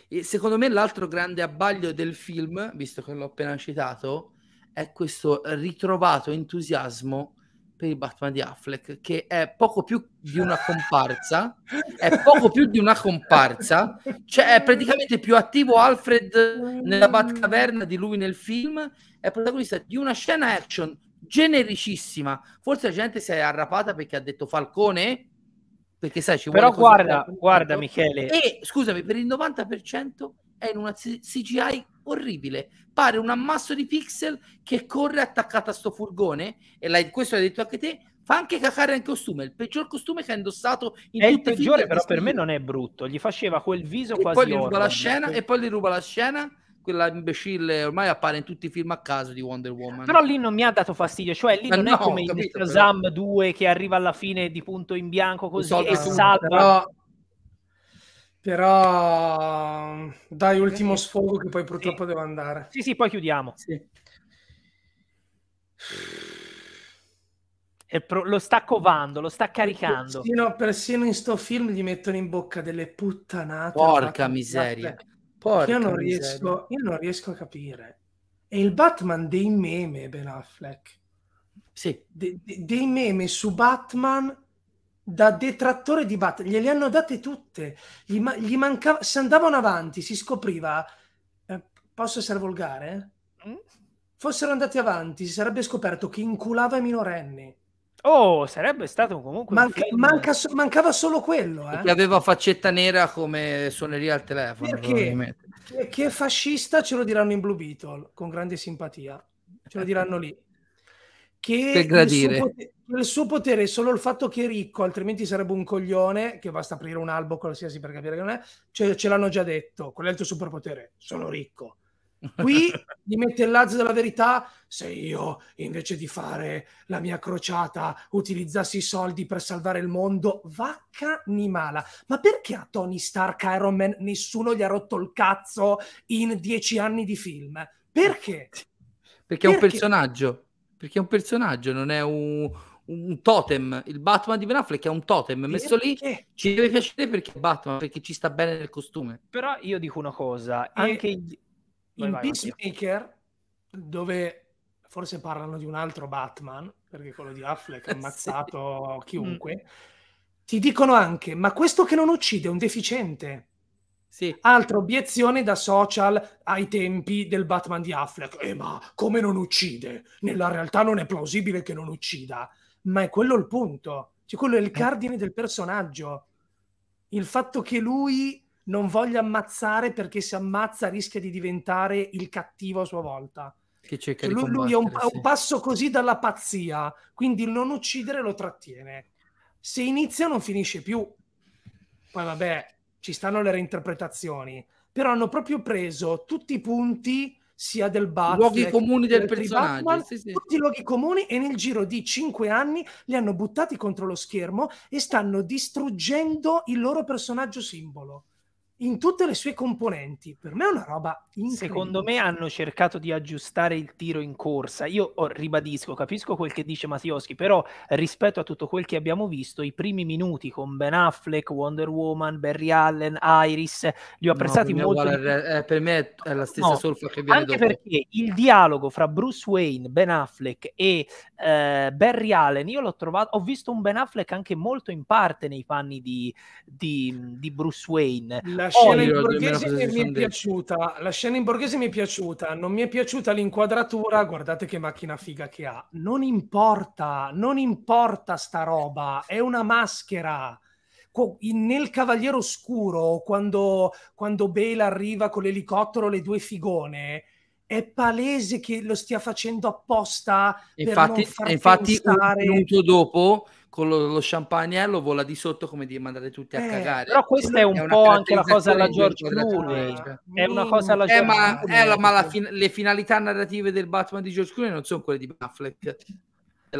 S2: E secondo me l'altro grande abbaglio del film, visto che l'ho appena citato, è questo ritrovato entusiasmo per il Batman di Affleck, che è poco più di una comparsa, è poco più di una comparsa, cioè è praticamente più attivo Alfred nella Batcaverna di lui nel film, è protagonista di una scena action genericissima, forse la gente si è arrapata perché ha detto Falcone, perché sai ci vuole... Però guarda,
S1: guarda Michele... E
S2: scusami, per il 90% è in una CGI orribile. Pare un ammasso di pixel che corre attaccato a sto furgone. E là, questo l'hai detto anche te. Fa anche cacare in costume, il peggior costume che ha indossato in è il peggiore, però per me non
S1: è brutto. Gli faceva
S2: quel viso e quasi. Poi gli ruba horror, la scena, e poi gli ruba la scena quella imbecille ormai appare in tutti i film a caso di Wonder Woman. Però
S1: lì non mi ha dato fastidio, cioè lì Ma non no, è come capito, in Shazam
S2: 2 che arriva alla fine di punto in bianco così so, e salva.
S3: Però però dai, ultimo sfogo che poi purtroppo sì. devo andare. Sì, sì, poi chiudiamo. Sì.
S1: Pro- lo sta covando, lo sta caricando.
S3: Persino, persino in sto film gli mettono in bocca delle puttanate. Porca miseria. Porca io, non miseria. Riesco, io non riesco a capire. È il Batman dei meme, Ben Affleck. Sì. De- de- dei meme su Batman da detrattore di Bat, gliele hanno date tutte. Gli, ma- gli mancava, se andavano avanti, si scopriva. Eh, posso essere volgare? Mm? Fossero andati avanti, si sarebbe scoperto che inculava i minorenni.
S2: Oh, sarebbe stato comunque. Manca, manca,
S3: mancava solo quello. Eh? Che
S2: aveva faccetta nera come suoneria al telefono. Perché?
S3: Chi è fascista ce lo diranno in Blue Beetle con grande simpatia. Ce lo diranno lì. Che per gradire il suo potere è solo il fatto che è ricco, altrimenti sarebbe un coglione che basta aprire un albo qualsiasi per capire che non è. Cioè, ce l'hanno già detto, qual è il tuo superpotere? Sono ricco. Qui *laughs* gli mette il lazzo della verità se io invece di fare la mia crociata utilizzassi i soldi per salvare il mondo, vacca nimala. Ma perché a Tony Stark Iron Man nessuno gli ha rotto il cazzo in
S2: dieci anni di film? Perché? Perché, perché? è un personaggio. Perché è un personaggio, non è un, un totem. Il Batman di Ben Affleck è un totem messo lì. Ci deve piacere perché Batman, perché ci sta bene nel costume.
S1: Però io dico una cosa: anche e...
S3: in Peacemaker, dove forse parlano di un altro Batman, perché quello di Affleck ha *laughs* ammazzato sì. chiunque, mm. ti dicono anche: ma questo che non uccide è un deficiente. Sì. Altra obiezione da social ai tempi del Batman di Affleck. Eh, ma come non uccide? Nella realtà non è plausibile che non uccida ma è quello il punto. Cioè, quello è il eh. cardine del personaggio. Il fatto che lui non voglia ammazzare perché se ammazza rischia di diventare il cattivo a sua volta.
S2: Che cerca cioè, lui, lui è un, sì. un,
S3: passo così dalla pazzia, quindi il non uccidere lo trattiene. Se inizia non finisce più. Poi vabbè, ci stanno le reinterpretazioni, però hanno proprio preso tutti i punti sia del Batman. Luoghi comuni del personaggio. Batman, sì, sì. Tutti i luoghi comuni e nel giro di cinque anni li hanno buttati contro lo schermo e stanno distruggendo il loro personaggio simbolo in tutte le sue componenti. Per me è una roba incredibile. Secondo
S1: me hanno cercato di aggiustare il tiro in corsa. Io oh, ribadisco, capisco quel che dice Mattioschi, però rispetto a tutto quel che abbiamo visto, i primi minuti con Ben Affleck, Wonder Woman, Barry Allen, Iris, li ho apprezzati no, molto. Guarda, di... è, per me eh, è la stessa no, solfa che viene Anche dopo. perché il dialogo fra Bruce Wayne, Ben Affleck e eh, Barry Allen, io l'ho trovato, ho visto un Ben Affleck anche molto in parte nei panni di, di, di Bruce Wayne. La la scena in borghese mi è
S3: piaciuta, la scena in borghese mi è piaciuta, non mi è piaciuta l'inquadratura, guardate che macchina figa che ha. Non importa, non importa sta roba, è una maschera. Nel Cavaliere Oscuro, quando, quando Bale arriva con l'elicottero, le due figone, è palese che lo stia facendo apposta. Infatti, per non infatti un minuto
S2: dopo con lo, lo champagnello vola di sotto come di mandare tutti a eh, cagare. Però questa è un è po' anche la cosa alla George Clooney. È una mm. cosa alla eh, George ma, eh, Clooney. Eh, ma fin- le finalità narrative del Batman di George Clooney non sono quelle di Affleck.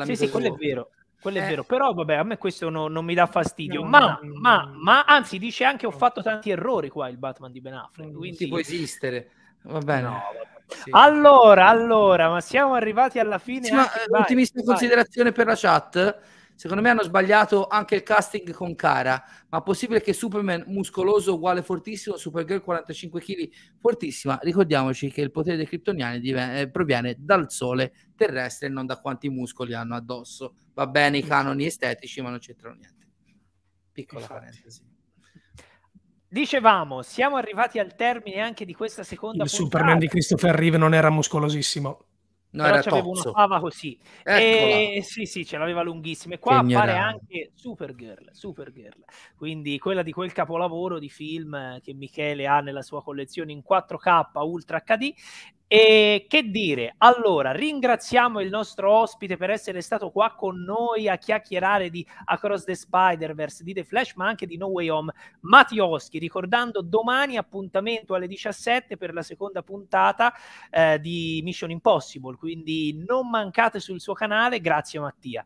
S2: Sì, sì, quello è vero. Quello eh. è vero, però vabbè, a me questo no, non mi dà fastidio, no, ma, no, ma,
S1: ma, anzi dice anche ho fatto tanti errori qua il Batman di Ben Affleck, mm, quindi si può esistere.
S2: Vabbè, no. Vabbè. Sì. Allora, allora, ma siamo arrivati alla fine. Sì, ma, eh, ultimissima vai. considerazione per la chat. Secondo me hanno sbagliato anche il casting con Cara, ma è possibile che Superman muscoloso uguale fortissimo, Supergirl 45 kg fortissima. Ricordiamoci che il potere dei criptoniani diven- eh, proviene dal sole terrestre e non da quanti muscoli hanno addosso. Va bene i canoni estetici, ma non c'entrano niente. Piccola Infatti. parentesi. Dicevamo, siamo arrivati al termine anche di questa seconda il
S3: puntata. Superman di Christopher Reeve non era muscolosissimo. No, però c'aveva una
S1: fava così. Eccola. E eh, sì, sì, ce l'aveva lunghissima. E qua appare anche Supergirl, Supergirl, quindi quella di quel capolavoro di film che Michele ha nella sua collezione in 4K Ultra HD e che dire? Allora, ringraziamo il nostro ospite per essere stato qua con noi a chiacchierare di Across the Spider-Verse, di The Flash, ma anche di No Way Home, Mattioschi, ricordando domani appuntamento alle 17 per la seconda puntata eh, di Mission Impossible, quindi non mancate sul suo canale, grazie Mattia.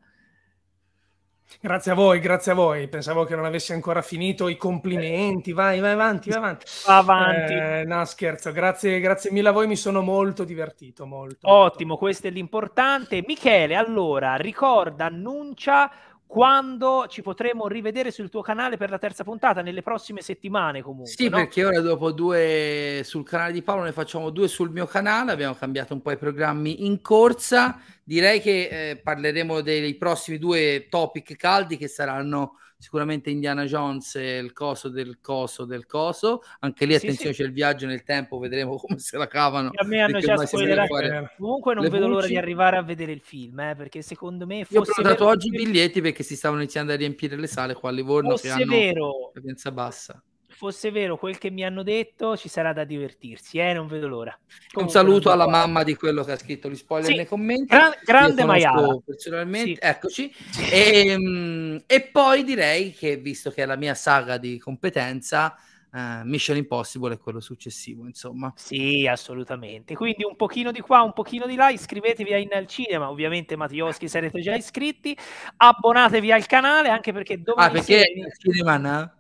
S3: Grazie a voi, grazie a voi. Pensavo che non avessi ancora finito i complimenti. Vai, vai avanti, vai avanti. Va avanti. Eh, no, scherzo, grazie, grazie mille a voi, mi sono molto divertito. Molto, Ottimo, molto. questo è l'importante. Michele, allora,
S1: ricorda, annuncia quando ci potremo rivedere sul tuo canale per la terza puntata nelle prossime settimane comunque. Sì, no? perché
S2: ora dopo due sul canale di Paolo ne facciamo due sul mio canale, abbiamo cambiato un po' i programmi in corsa, direi che eh, parleremo dei prossimi due topic caldi che saranno sicuramente Indiana Jones e il coso del coso del coso, anche lì attenzione sì, sì. c'è il viaggio nel tempo, vedremo come se la cavano. a me hanno già spoilerato, comunque non vedo l'ora di arrivare
S1: a vedere il film, eh, perché secondo me fosse Io ho prenotato oggi i
S2: biglietti perché si stavano iniziando a riempire le sale qua a Livorno fosse che hanno vero, bassa
S1: fosse vero quel che mi hanno detto, ci sarà da divertirsi, eh? non vedo
S2: l'ora. Comunque, un saluto alla mamma di quello che ha scritto gli spoiler sì, nei commenti. Gran, grande Maiala. Personalmente, sì. eccoci. E, ehm, e, poi direi che, visto che è la mia saga di competenza, eh, Mission Impossible è quello successivo, insomma. Sì,
S1: assolutamente. Quindi un pochino di qua, un pochino di là, iscrivetevi a In al Cinema, ovviamente Mattioschi sarete già iscritti, abbonatevi al canale anche perché ah, domani... Ah, perché sera...
S2: Cinema, no?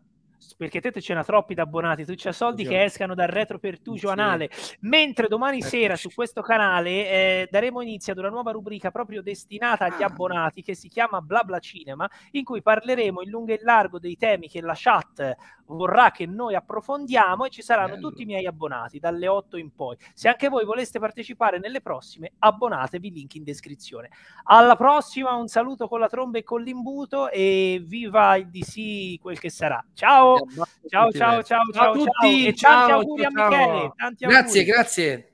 S1: perché te, ce n'ha troppi da abbonati, tu c'ha soldi che escano dal retro per pertugio anale. Mentre domani ecco. sera su questo canale eh, daremo inizio ad una nuova rubrica proprio destinata agli ah. abbonati che si chiama Blabla Cinema, in cui parleremo in lungo e in largo dei temi che la chat vorrà che noi approfondiamo e ci saranno Bello. tutti i miei abbonati dalle 8 in poi. Se anche voi voleste partecipare nelle prossime, abbonatevi, link in descrizione. Alla prossima, un saluto con la tromba e con l'imbuto e viva il DC quel che sarà.
S2: Ciao! ciao, ciao, ciao, ciao, a tutti, ciao, ciao, ciao. Michele, grazie, grazie.